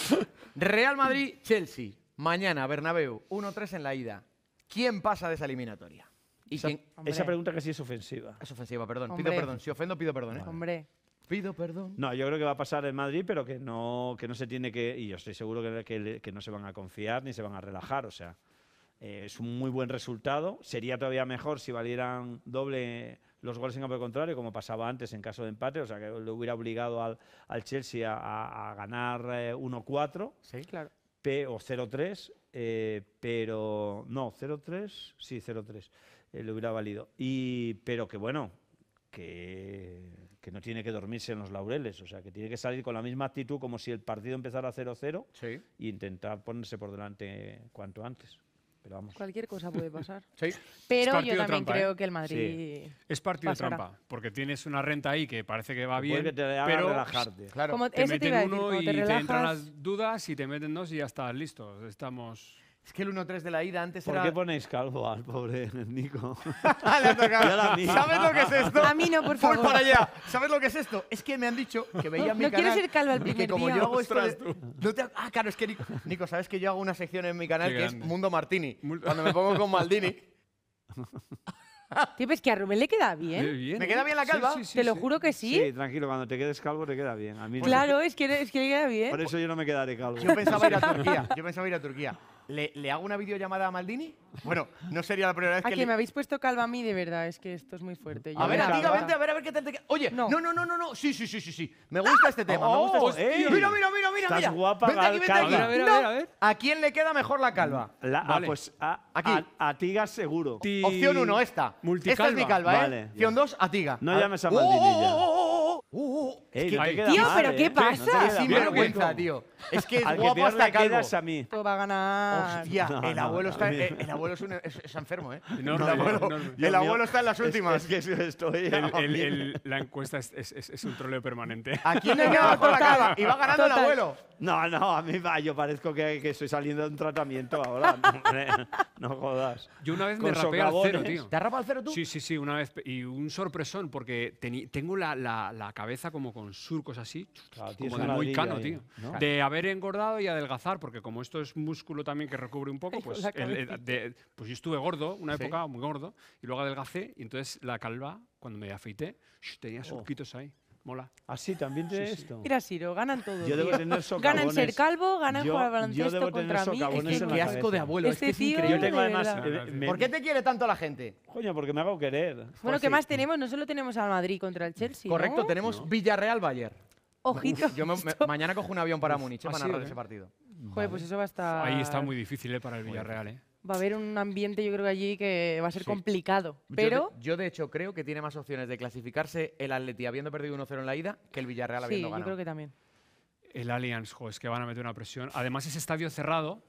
Real Madrid-Chelsea. Mañana, Bernabéu, 1-3 en la ida. ¿Quién pasa de esa eliminatoria? esa, pregunta que sí es ofensiva. Es ofensiva, perdón. Pido perdón. Si ofendo, pido perdón. ¿eh? Hombre. Pido perdón. No, yo creo que va a pasar en Madrid, pero que no, que no se tiene que. Y yo estoy seguro que, que, no se van a confiar ni se van a relajar. O sea, eh, es un muy buen resultado. Sería todavía mejor si valieran doble los goles en campo contrario, como pasaba antes en caso de empate, o sea, que le hubiera obligado al, Chelsea a, ganar 1-4. Eh, sí, claro. P, o 0-3, eh, pero. No, 0-3, sí, 0-3. le hubiera valido. Y, pero que bueno, que no tiene que dormirse en los laureles, o sea, que tiene que salir con la misma actitud como si el partido empezara 0-0 cero e intentar ponerse por delante cuanto antes. Pero Cualquier cosa puede pasar. Pero yo también creo ¿eh? que el Madrid. Es partido trampa, porque tienes una renta ahí que parece que va bien. pero relajarte. Claro. Como te meten uno y te, entran las dudas y te meten dos y ya estás listo. Estamos. Es que el 1-3 de la ida antes era... ¿Por qué ponéis calvo al pobre Nico? ¿Sabes lo que es esto? A mí no, por favor. Voy para allá. ¿Sabes lo que es esto? Es que me han dicho que veía mi no canal... No quieres ser calvo al primer como yo hago esto Ah, claro, es que Nico... ¿sabes que yo hago una sección en mi canal que es Mundo Martini? Cuando me pongo con Maldini... Tío, es pues que a Rubén le queda bien. ¿Me queda bien la calva? te lo juro que sí. Sí, tranquilo, cuando te quedes calvo te queda bien. A mí claro, es, que, es que le queda bien. Por eso yo no me quedaré calvo. Yo pensaba ir a Turquía. Yo pensaba ir a Turquía. ¿Le, hago una videollamada a Maldini? Bueno, no sería la primera vez ah, que. Aquí me habéis puesto calva a mí, de verdad, es que esto es muy fuerte. a ver, antiguamente, a ver, a ver qué tal te Oye, no. no, no, no, no, Sí, sí, sí, sí, sí. Me gusta este tema. me oh, gusta este... Mira, mira, mira, mira. Estás mira. guapa, vente aquí, vente aquí. A ver, a ver, a, ver. a quién le queda mejor la calva? ah, pues a, aquí. A, tiga seguro. Opción 1, esta. Multicalva. Esta es mi calva, ¿eh? Opción 2, a tiga. No llames a Maldini. Oh, Oh, oh, oh Uh, uh tío, pero ¿eh? ¿qué pasa? ¿eh? tío. Es que es guapo hasta a mí. va a ganar. Hostia, el abuelo está. El abuelo es, un- enfermo, ¿eh? No, el abuelo, está en las últimas. Es que estoy... la encuesta es, un troleo permanente. ¿A quién le queda por la cara? Y va ganando el abuelo. No, no, a mí va, yo parezco que, estoy saliendo de un tratamiento ahora. No, jodas. Yo una vez me Con al cero, tío. ¿Te has al cero tú? Sí, sí, sí, una vez. Y un sorpresón, porque tengo la, cabeza como con surcos así, ah, como de muy cano, tío. De haber engordado y adelgazar, porque como esto es músculo también que recubre un poco, pues, pues yo estuve gordo, una época muy gordo, y luego adelgacé, y entonces la calva, cuando me afeité, tenía oh. surquitos ahí. Mola. Así ¿Ah, también tiene esto. Mira, Siro, ganan todos. Yo debo tener Ganan ser calvo, ganan jugar baloncesto contra mí. Es que qué asco de abuelo, es este que es increíble. Yo tengo además, eh, ¿Por qué te quiere tanto la gente? Coño, porque me hago querer. Bueno, ¿qué más tenemos? No solo tenemos al Madrid contra el Chelsea, Correcto, tenemos villarreal bayer Ojito. Yo mañana cojo un avión para Múnich ¿ah, para narrar ese eh? partido. Joder, pues eso va a estar... Ahí está muy difícil eh, para el Villarreal, ¿eh? va a haber un ambiente, yo creo que allí que va a ser complicado. Pero yo de, hecho creo que tiene más opciones de clasificarse el Atleti habiendo perdido 1-0 en la ida que el Villarreal habiendo ganado. Sí, yo creo que también. El Allianz, es que van a meter una presión. Además ese estadio cerrado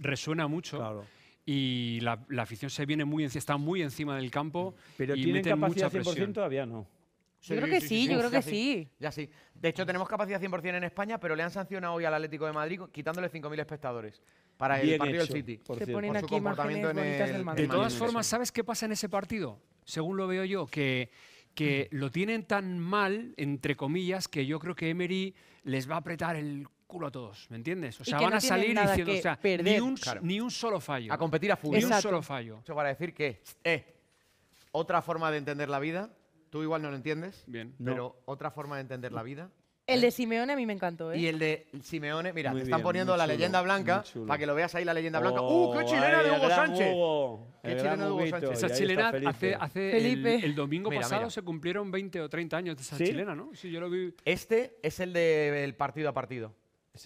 resuena mucho. Y la, afición se viene muy, está muy encima del campo. Pero y tienen meten capacidad mucha presión. todavía no yo creo que sí, yo creo que sí. Ya sí. De hecho, tenemos capacidad 100% en España, pero le han sancionado hoy al Atlético de Madrid quitándole 5.000 espectadores para el partido del City. De todas formas, ¿sabes qué pasa en ese partido? Según lo veo yo, que, que lo tienen tan mal, entre comillas, que yo creo que Emery les va a apretar el culo a todos, ¿me entiendes? O sea, van a salir diciendo, o sea, ni un, solo fallo. A competir a fútbol. Ni un solo fallo. Eso para decir que, eh, otra forma de entender la vida, Tú igual no lo entiendes, Bien. pero otra forma de entender la vida. El ¿eh? de Simeone a mí me encantó, ¿eh? Y el de Simeone, mira, te están poniendo la leyenda blanca para que lo veas ahí, la leyenda oh, blanca. ¡Uh, qué chilena de Hugo Sánchez! ¡Qué chilena de Hugo Sánchez! Esa chilena hace, el, domingo pasado se cumplieron 20 o 30 años de esa chilena, ¿no? Sí, yo lo vi. Este es el del partido a partido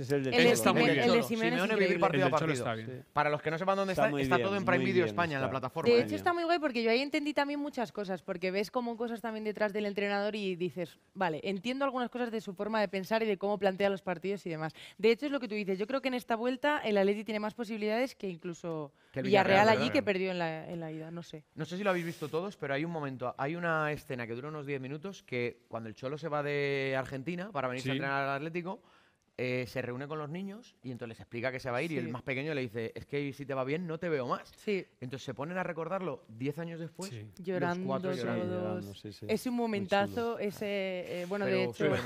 es el de está bien. El de Para los que no sepan dónde está, está, todo en Prime Video España, en la plataforma. De hecho, está muy guay porque yo ahí entendí también muchas cosas, porque ves como cosas también detrás del entrenador y dices, vale, entiendo algunas cosas de su forma de pensar y de cómo plantea los partidos y demás. De hecho, es lo que tú dices. Yo creo que en esta vuelta el Atleti tiene más posibilidades que incluso Villarreal, allí que perdió en la, en la ida, no sé. No sé si lo habéis visto todos, pero hay un momento, hay una escena que dura unos 10 minutos que cuando el Cholo se va de Argentina para venir a entrenar al Atlético eh, se reúne con los niños y entonces les explica que se va a ir y el más pequeño le dice, es que si te va bien no te veo más. Sí. Entonces se ponen a recordarlo 10 años después, llorando, es un momentazo, ese, eh, bueno, de hecho... ¿eh?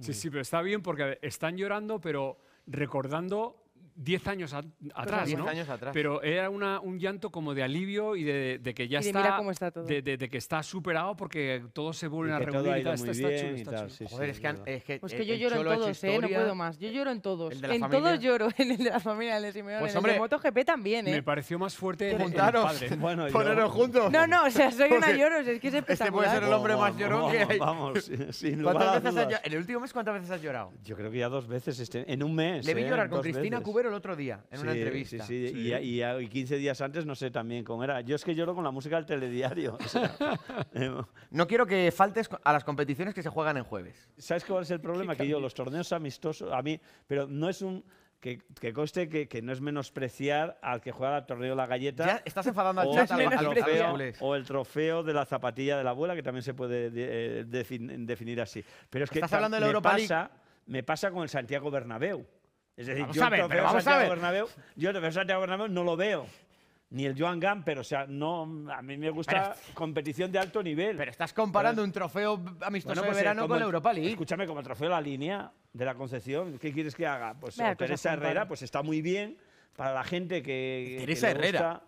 Sí, sí, pero está bien porque están llorando, pero recordando 10 años atrás, diez ¿no? años atrás. Pero era una, un llanto como de alivio y de, que ya y de está, De, que está superado porque todos se vuelven a reunir y está, chulo, Joder, es, que, pues que yo lloro en todos, eh, no puedo más. Yo lloro en todos. En todos lloro, en el de la familia, en el de en pues, MotoGP también, ¿eh? Me pareció más fuerte el, padre. Poneros juntos. No, no, o sea, soy una lloros, es que es Este puede ser el hombre más llorón que hay. Vamos, sin lugar En el último mes, ¿cuántas veces has llorado? Yo creo que ya dos veces, este, en un mes. Le vi ¿eh? llorar con Cristina Cubero el otro día, en una entrevista. Sí, sí, Y, 15 días antes, no sé también cómo era. Yo es que lloro con la música del telediario. Eh, no quiero que faltes a las competiciones que se juegan en jueves. ¿Sabes cuál es el problema? Que yo, los torneos amistosos, a mí, pero no es un... Que, que, conste que, que, no es menospreciar al que juega el torneo La Galleta. Ya estás enfadando al trofeo, O el trofeo de la zapatilla de la abuela, que también se puede eh, definir así. Pero es que ¿Estás hablando de la me Europa pasa, League? me pasa con el Santiago Bernabéu. Es decir, vamos yo a ver, Santiago yo Santiago no lo veo. Ni el Joan pero o sea, no, a mí me gusta competición de alto nivel. Pero estás comparando un trofeo amistoso de pues, eh, verano con el- la Europa League. Escúchame, como trofeo la línea de la Concepción, ¿qué quieres que haga? Pues Teresa Herrera, pues está muy bien para la gente que, Teresa Herrera.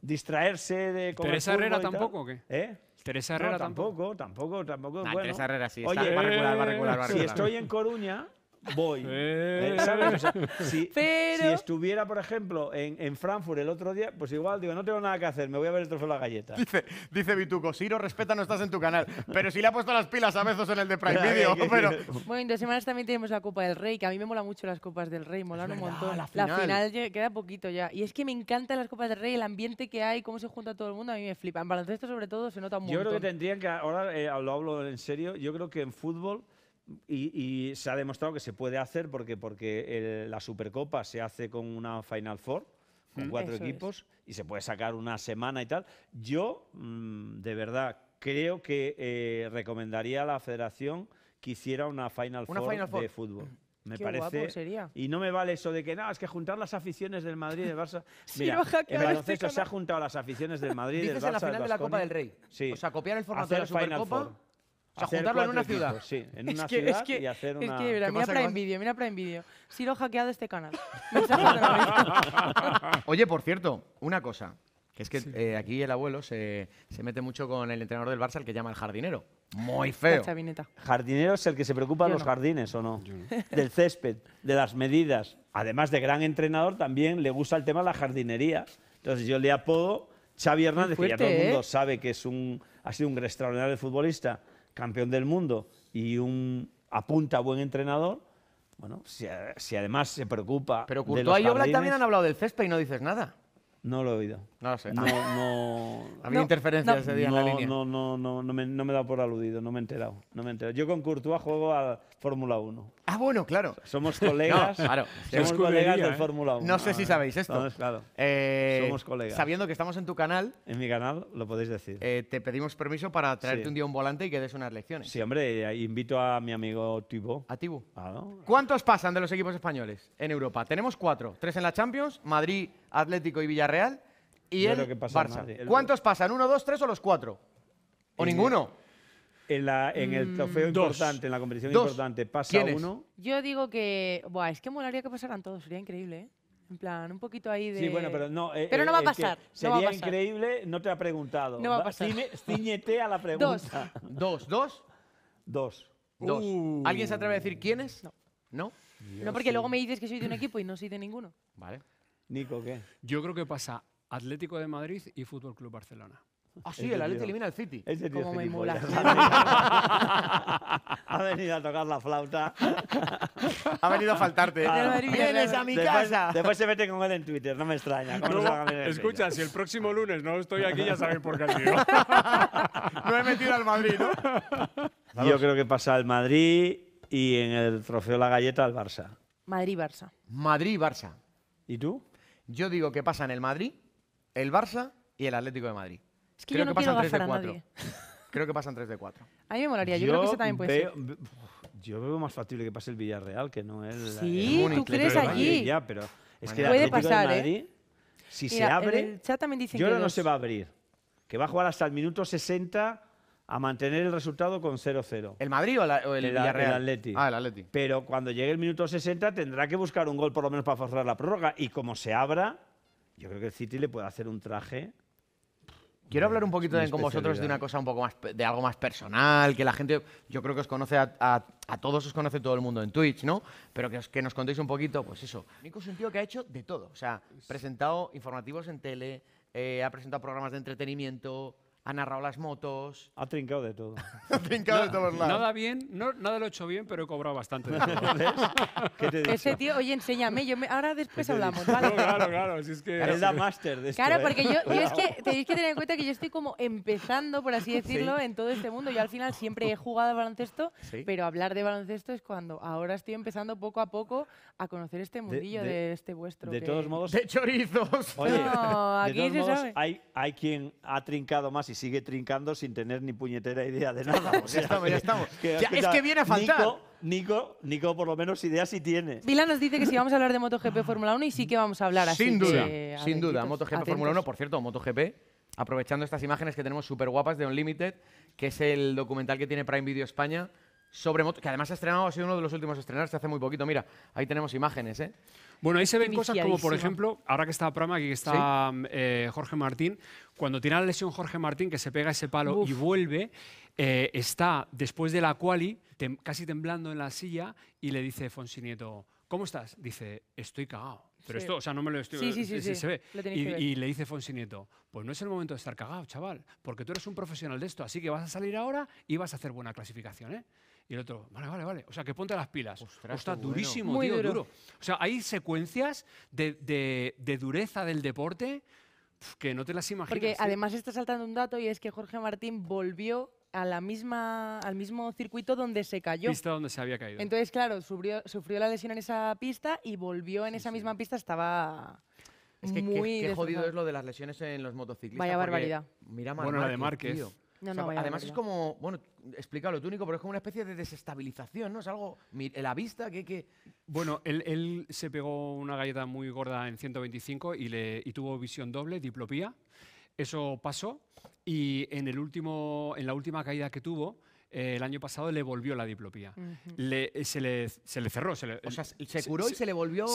distraerse de ¿Teresa Herrera tampoco ¿Eh? Teresa Herrera tampoco. tampoco, tampoco, tampoco. Teresa Herrera sí, está Oye, regular, a regular, va regular, si estoy en Coruña, voy. Eh. Eh, si, estuviera, por ejemplo, en, Frankfurt el otro día, pues igual digo, no tengo nada que hacer, me voy a ver el trozo de la galleta. Dice, dice si Siro, respeta, no estás en tu canal. Pero si le ha puesto las pilas a veces en el de Prime Video. Bueno, en dos semanas también tenemos la Copa del Rey, que a mí me mola mucho las Copas del Rey, mola un montón. La final. queda poquito ya. Y es que me encantan las Copas del Rey, el ambiente que hay, cómo se junta todo el mundo, a mí me flipa. En baloncesto, sobre todo, se nota mucho. Yo creo que tendrían que, ahora eh, lo hablo en serio, yo creo que en fútbol y, se ha demostrado que se puede hacer porque, porque la Supercopa se hace con una Final Four, con mm. cuatro equipos, y se puede sacar una semana y tal. Yo, mm, de verdad, creo que eh, recomendaría a la federación que hiciera una Final, Four, de fútbol. Mm. Me parece. Y no me vale eso de que nada, es que juntar las aficiones del Madrid y del Barça. sí, Mira, el se ha juntado las aficiones del Madrid y del Barça. en la final de la Copa del Rey. O sea, copiar el formato de la Supercopa. O juntarlo en una ciudad. sí, en una ciudad y hacer una... Es que, mira, mira para Video, mira Prime Video. hackeado este canal. Oye, por cierto, una cosa. Que es que eh, aquí el abuelo se, se, mete mucho con el entrenador del Barça, el que llama el jardinero. Muy feo. Jardinero es el que se preocupa de los jardines, ¿o no? Del césped, de las medidas. Además de gran entrenador, también le gusta el tema de la jardinería. Entonces yo le apodo Xavi Hernández, que ya todo el ¿eh? mundo sabe que es un, ha sido un extraordinario futbolista campeón del mundo y un apunta buen entrenador, bueno, si, además se preocupa. Pero Courtois y Oblak también han hablado del césped y no dices nada. No lo he oído. No lo sé. No, Había no, interferencia ese día en la línea. No, no, no, no, me, no he dado por aludido, no me he enterado. No me he enterado. Yo con Courtois juego a Fórmula 1. Ah, bueno, claro. Somos colegas, no, claro. somos colegas de ¿eh? Fórmula 1. No sé si ah, sabéis esto. Eh, somos colegas. Sabiendo que estamos en tu canal. En mi canal, lo podéis decir. Eh, te pedimos permiso para traerte un día un volante y que des unas lecciones. Sí, hombre, invito a mi amigo Tibo. ¿A Tibo? ¿Cuántos pasan de los equipos españoles en Europa? Tenemos cuatro. Tres en la Champions, Madrid, Atlético y Villarreal. Y el Barça. ¿Cuántos pasan? ¿Uno, dos, tres o los cuatro? ¿O ninguno? en, el mm, trofeo importante, en la competición importante, pasa uno. Yo digo que. es que molaría que pasaran todos, sería increíble, ¿eh? En plan, un poquito ahí de. Sí, bueno, pero no. Eh, pero no va a eh, pasar, Sería increíble, no te ha preguntado. No va a pasar. a la pregunta. Dos, dos, Dos. dos. ¿Alguien se atreve a decir quiénes? No. ¿No? No, porque luego me dices que soy de un equipo y no soy de ninguno. Vale. Nico, ¿qué? Yo creo que pasa Atlético de Madrid y Fútbol Club Barcelona. Ah, sí, el Atlético elimina al City. Como me Ha venido a tocar la flauta. Ha venido a faltarte. Eh. Vienes a mi casa. Después se mete con él en Twitter, no me extraña. escucha, si el próximo lunes no estoy aquí, ya sabéis por qué No he metido al Madrid, ¿no? Yo creo que pasa al Madrid y en el trofeo La Galleta al Barça. Madrid-Barça. Madrid-Barça. ¿Y tú? Yo digo que pasan el Madrid, el Barça y el Atlético de Madrid. Es que yo no quiero bajar a nadie. Creo que pasan 3 de 4. A mí me molaría, yo, creo que eso también puede ser. Yo veo más factible que pase el Villarreal que no el. Sí, tú crees allí. pero es que puede pasar, ¿eh? Madrid, ¿eh? Si se abre. El chat también dicen yo que no se va a abrir. Que va a jugar hasta el minuto 60 a mantener el resultado con 0-0. ¿El Madrid o, el, el, Villarreal? El Atleti. Ah, el Atleti. Pero cuando llegue el minuto 60 tendrá que buscar un gol por lo menos para forzar la prórroga. Y como se abra, yo creo que el City le puede hacer un traje Quiero hablar un poquito con vosotros de una cosa un poco más, de algo más personal, que la gente, yo creo que os conoce a, todos, os conoce todo el mundo en Twitch, ¿no? Pero que, os, que nos contéis un poquito, pues eso. Nico es un que ha hecho de todo, o sea, presentado informativos en tele, eh, ha presentado programas de entretenimiento, ha narrado las motos. Ha trincado de todo. ha trincado de todos lados. Nada bien, nada lo he hecho bien, pero he cobrado bastante. Ese tío, oye, enséñame. ahora después hablamos, ¿vale? claro, claro. es que... Él da máster de esto. Claro, ¿eh? porque yo, es que tenéis que tener en cuenta que yo estoy como empezando, por así decirlo, en todo este mundo. Yo al final siempre he jugado baloncesto, pero hablar de baloncesto es cuando ahora estoy empezando poco a poco a conocer este mundillo de, este vuestro. De todos modos. ¡De chorizos! Oye, aquí Hay, hay quien ha trincado más y sigue trincando sin tener ni puñetera idea de nada. ya estamos, ya es que viene a faltar. Nico, Nico, por lo menos idea sí tiene. Vila nos dice que si vamos a hablar de MotoGP Fórmula 1 y sí que vamos a hablar. Así sin duda, sin duda. MotoGP Fórmula 1, por cierto, MotoGP, aprovechando estas imágenes que tenemos súper guapas de Unlimited, que es el documental que tiene Prime Video España sobre que además ha estrenado, ha sido uno de los últimos a se hace muy poquito. Mira, ahí tenemos imágenes, ¿eh? Bueno, ahí se ven cosas como, por ejemplo, ahora que está Prama, aquí que está eh, Jorge Martín, cuando tiene la lesión Jorge Martín, que se pega ese palo y vuelve, eh, está después de la quali, casi temblando en la silla, y le dice Fonsi Nieto, ¿cómo estás? Dice, estoy cagado. Pero esto, o sea, no me lo estoy... Sí, sí, sí, sí se ve. y, le dice Fonsi Nieto, pues no es el momento de estar cagado, chaval, porque tú eres un profesional de esto, así que vas a salir ahora y vas a hacer buena clasificación, ¿eh? Y el otro, vale, vale, vale. O sea, que ponte las pilas. Ostras, durísimo, tío, duro. O sea, hay secuencias de, de, de dureza del deporte que no te las imaginas. Porque además está saltando un dato y es que Jorge Martín volvió a la misma, al mismo circuito donde se cayó. Pista donde se había caído. Entonces, claro, sufrió, sufrió la lesión en esa pista y volvió en esa misma pista, estaba... Es que muy qué, jodido es lo de las lesiones en los motociclistas. Vaya barbaridad. Mira bueno, la de Márquez. además es como, bueno, explícalo tú, único pero es como una especie de desestabilización, ¿no? Es algo, la vista que... que... Bueno, él, se pegó una galleta muy gorda en 125 y, le, y tuvo visión doble, diplopía. Eso pasó y en, el último, en la última caída que tuvo, eh, el año pasado le volvió la diplopía. Eh, se, le, cerró. Se le, o sea, eh, se curó y se le volvió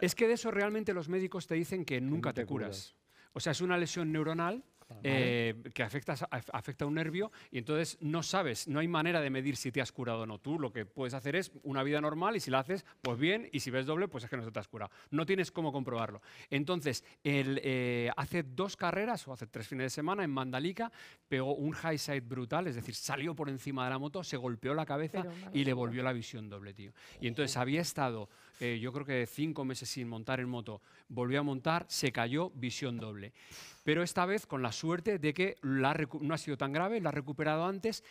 Es que de eso realmente los médicos te dicen que nunca te, curas. O sea, es una lesión neuronal eh, que afecta, afecta a un nervio y entonces no sabes, no hay manera de medir si te has curado o no. Tú lo que puedes hacer es una vida normal y si la haces, pues bien, y si ves doble, pues es que no te has curado. No tienes cómo comprobarlo. Entonces, eh, hace dos carreras o hace tres fines de semana en Mandalika pegó un high side brutal, es decir, salió por encima de la moto, se golpeó la cabeza y le volvió la visión doble, tío. Y entonces había estado eh, yo creo que cinco meses sin montar el moto, volvió a montar, se cayó, visión doble. Pero esta vez con la suerte de que no ha sido tan grave, la ha recuperado antes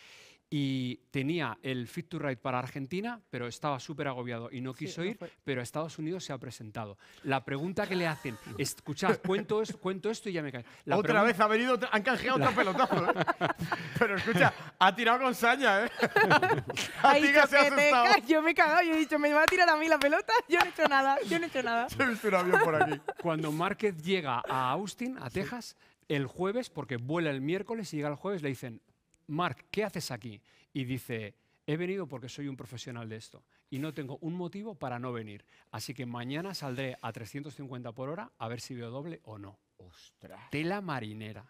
y tenía el Fit to Ride para Argentina, pero estaba súper agobiado y no quiso ir, pero a Estados Unidos se ha presentado. La pregunta que le hacen, escuchad, cuento, esto, y ya me cae. otra vez ha venido, han canjeado otro pelotazo. ¿eh? pero escucha, ha tirado con saña, ¿eh? ha que se ha yo me he cagado, yo he dicho, me va a tirar a mí la pelota, yo no he hecho nada, yo no he hecho nada. Se visto un avión por aquí. Cuando Márquez llega a Austin, a Texas, el jueves, porque vuela el miércoles y llega el jueves, le dicen, Mark, ¿qué haces aquí? Y dice, he venido porque soy un profesional de esto y no tengo un motivo para no venir. Así que mañana saldré a 350 por hora a ver si veo doble o no. ¡Ostras! Tela marinera.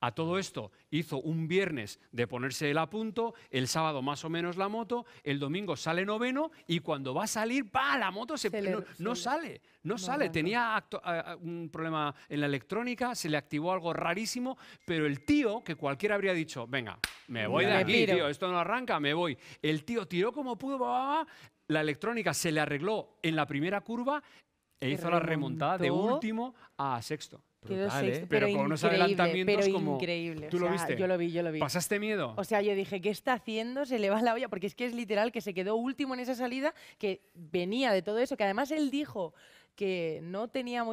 A todo esto hizo un viernes de ponerse el apunto, el sábado más o menos la moto, el domingo sale noveno y cuando va a salir, ¡pa! La moto se, no, sale, no, sale. Tenía un problema en la electrónica, se le activó algo rarísimo, pero el tío, que cualquiera habría dicho, venga, me voy de aquí, tío, esto no arranca, me voy. El tío tiró como pudo, la electrónica se le arregló en la primera curva e hizo la remontada de último a sexto. Quedó sexto, ¿eh? pero, con unos adelantamientos pero como... increíble. ¿Tú lo viste? Yo lo vi, yo lo vi. ¿Pasaste miedo? O sea, yo dije, ¿qué está haciendo? Se le va la olla, porque es que es literal que se quedó último en esa salida, que venía de todo eso, que además él dijo que no tenía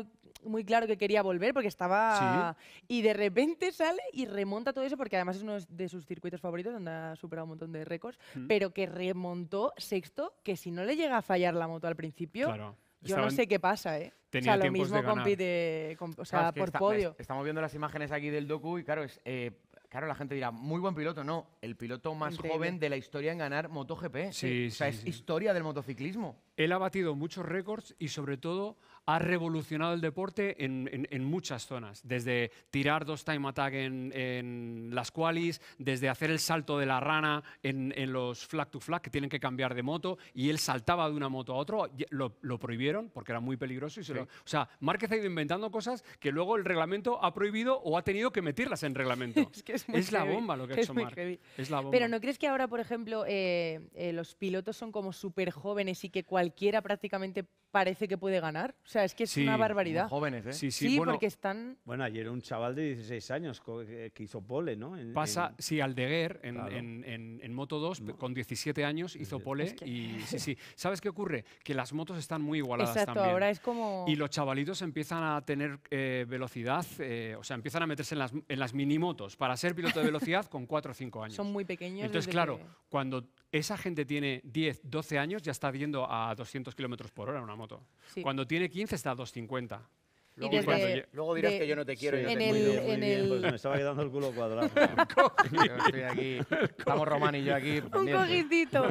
muy, claro que quería volver porque estaba... Y de repente sale y remonta todo eso porque además es uno de sus circuitos favoritos donde ha superado un montón de récords, mm. pero que remontó sexto, que si no le llega a fallar la moto al principio... Claro yo no sé qué pasa, ¿eh? o sea, lo mismo compite por podio. Estamos viendo las imágenes aquí del docu y claro, es, eh, claro, la gente dirá, muy buen piloto, no, el piloto más joven de la historia en ganar MotoGP. o sea, es historia del motociclismo. Él ha batido muchos récords y sobre todo ha revolucionado el deporte en, muchas zonas, desde tirar dos time attack en, las qualis, desde hacer el salto de la rana en, los flag to flag, que tienen que cambiar de moto, y él saltaba de una moto a otra, lo, lo, prohibieron porque era muy peligroso. Y se lo, o sea, Márquez ha ido inventando cosas que luego el reglamento ha prohibido o ha tenido que metirlas en reglamento. es, la bomba lo que ha hecho Márquez. Pero ¿no crees que ahora, por ejemplo, eh, eh, los pilotos son como súper jóvenes y que cualquiera prácticamente parece que puede ganar? sea, es que es una barbaridad. Jóvenes, ¿eh? Sí, sí, porque están... Bueno, ayer un chaval de 16 años eh, que hizo pole, ¿no? pasa, si sí, Aldeguer en, Moto2 con 17 años hizo pole y sí, sí. ¿Sabes qué ocurre? Que las motos están muy igualadas Exacto, también. ahora es como... Y los chavalitos empiezan a tener eh, velocidad, o sea, empiezan a meterse en las, en las minimotos para ser piloto de velocidad con 4 o 5 años. Son muy pequeños. Entonces, claro, cuando esa gente tiene 10, 12 años, ya está viendo a 200 kilómetros por hora en una moto. Cuando tiene 15 está a 250. Luego, luego dirás que yo no te quiero. Pues me estaba quedando el culo cuadrado. estoy aquí. Estamos Román y yo aquí. Un cojitito.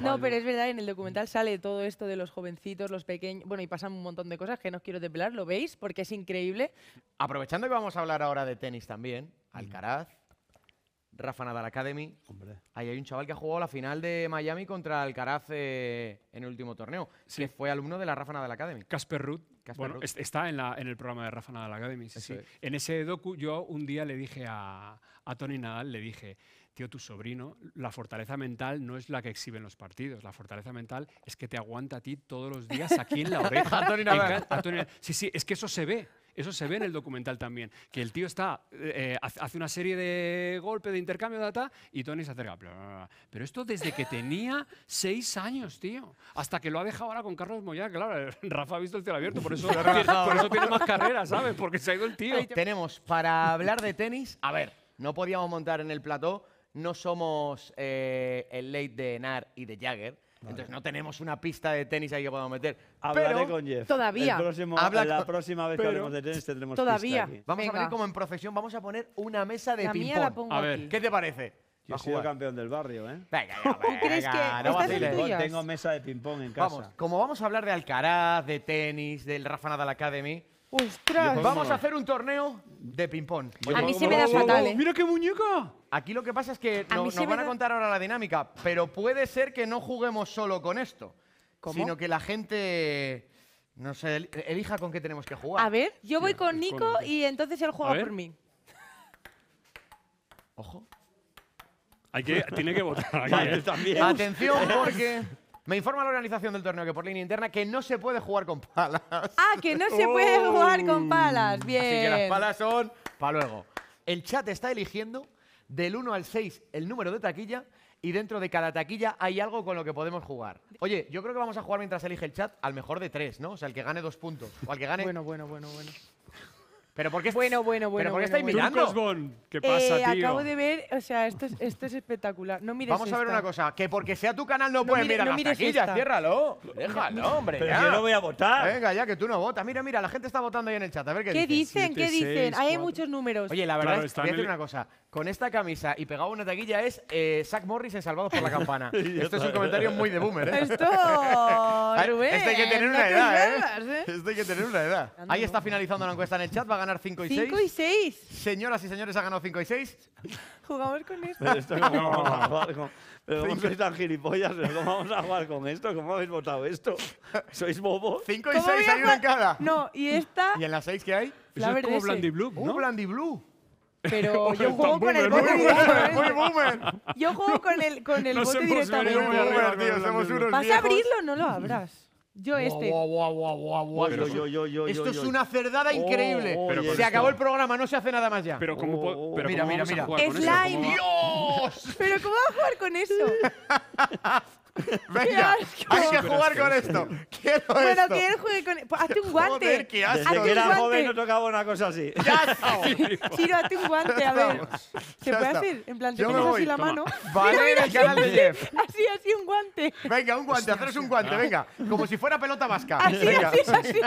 No, pero es verdad, en el documental sale todo esto de los jovencitos, los pequeños. Bueno, y pasan un montón de cosas que no os quiero desvelar. lo veis, porque es increíble. Aprovechando que vamos a hablar ahora de tenis también, Alcaraz, Rafa Nadal Academy. Ahí hay un chaval que ha jugado la final de Miami contra Alcaraz eh, en el último torneo, que fue alumno de la Rafa Nadal Academy. Casper Ruth. bueno, está en, el programa de Rafa Nadal Academy. En ese docu yo un día le dije a, a Tony Nadal, le dije, tío, tu sobrino, la fortaleza mental no es la que exhiben los partidos. La fortaleza mental es que te aguanta a ti todos los días aquí en la oreja. Tony Sí, sí, es que eso se ve. Eso se ve en el documental también, que el tío está, eh, eh, hace una serie de golpes de intercambio de data y Tony se acerca. Pero esto desde que tenía seis años, tío, hasta que lo ha dejado ahora con Carlos Moyá. Claro, Rafa ha visto el cielo abierto, por eso, tiene más carrera, ¿sabes? Porque se ha ido el tío. Tenemos, para hablar de tenis, a ver, no podíamos montar en el plató, no somos eh, el late de Nar y de Jagger, entonces no tenemos una pista de tenis ahí que podamos meter. Hablaré con Jeff. Todavía. Habla la próxima vez que hablemos de tenis tendremos Todavía. pista Vamos a ver como en profesión, vamos a poner una mesa de ping-pong. A A ver, ¿Qué te parece? Yo he sido campeón del barrio, ¿eh? Venga, venga, venga, crees que estás en Tengo mesa de ping-pong en casa. como vamos a hablar de Alcaraz, de tenis, del Rafa Nadal Academy, ¡Ostras! vamos a hacer un torneo de ping-pong. A mí sí me da fatal, ¿eh? ¡Oh, ¡Mira qué muñeca! Aquí lo que pasa es que nos van a contar ahora la dinámica, pero puede ser que no juguemos solo con esto, sino que la gente, no sé, elija con qué tenemos que jugar. A ver, Yo voy con Nico y entonces él juega por mí. Ojo. tiene que votar. aquí, ¿eh? Atención, porque me informa la organización del torneo que por línea interna que no se puede jugar con palas. Ah, que no se puede oh. jugar con palas. Bien. Así que las palas son para luego. El chat está eligiendo del 1 al 6 el número de taquilla y dentro de cada taquilla hay algo con lo que podemos jugar. Oye, yo creo que vamos a jugar mientras elige el chat al mejor de tres, ¿no? O sea, el que gane dos puntos o al que gane... Bueno, bueno, bueno, bueno. ¿Pero por bueno, bueno, bueno, ¿pero por qué ¿Qué eh, pasa, eh, tío? Acabo de ver, o sea, esto es, es espectacular. No Vamos a ver una cosa, que porque sea tu canal no, puedes mira mirar no ciérralo. Déjalo, hombre, yo no voy a votar. Venga, ya, que tú no votas. Mira, mira, la gente está votando ahí en el chat, a ver qué, dicen. ¿Qué dicen? ¿Qué Hay muchos números. Oye, la verdad, claro, es, una cosa con esta camisa y pegado una taquilla es eh, Zach Morris en Salvados por la Campana. Esto es un comentario muy de boomer, ¿eh? Esto, Rubén, este, ¿eh? este hay que tener una edad, ¿eh? Esto hay que tener una edad. Ahí está finalizando la encuesta en el chat. Va a ganar 5 y 6. 5 y 6. Señoras y señores, ha ganado 5 y 6. Jugamos con esto. Pero esto ¿cómo vamos a jugar Pero sois tan gilipollas? ¿Cómo vamos a jugar con esto? ¿Cómo habéis votado esto? ¿Sois bobos? 5 y 6, hay una en cada. No, y esta... ¿Y en la 6 qué hay? Eso es como Blue, ¿no? Un Blue. Pero yo juego con el bote Yo juego con el, con el bote directamente. Vas a abrirlo, no lo abras. Yo este. Esto es una cerdada oh, increíble. Oh, oh, se acabó el programa, no se hace nada más ya. Pero cómo, oh, mira, mira, vamos mira. A jugar con eso? Dios. Pero cómo vas a jugar con eso? Venga, hay que jugar con esto. Quiero bueno, esto. que él juegue con. esto hazte un guante. Joder, qué que era guante. joven no tocaba una cosa así. Ya Chiro, hazte un guante, a ver. ¿Se puede hacer? En plan, te así la mano. Vale, mira, el canal de Jeff. Así, así, un guante. Venga, un guante, haceros un guante, venga. Como si fuera pelota vasca. Así, así, así.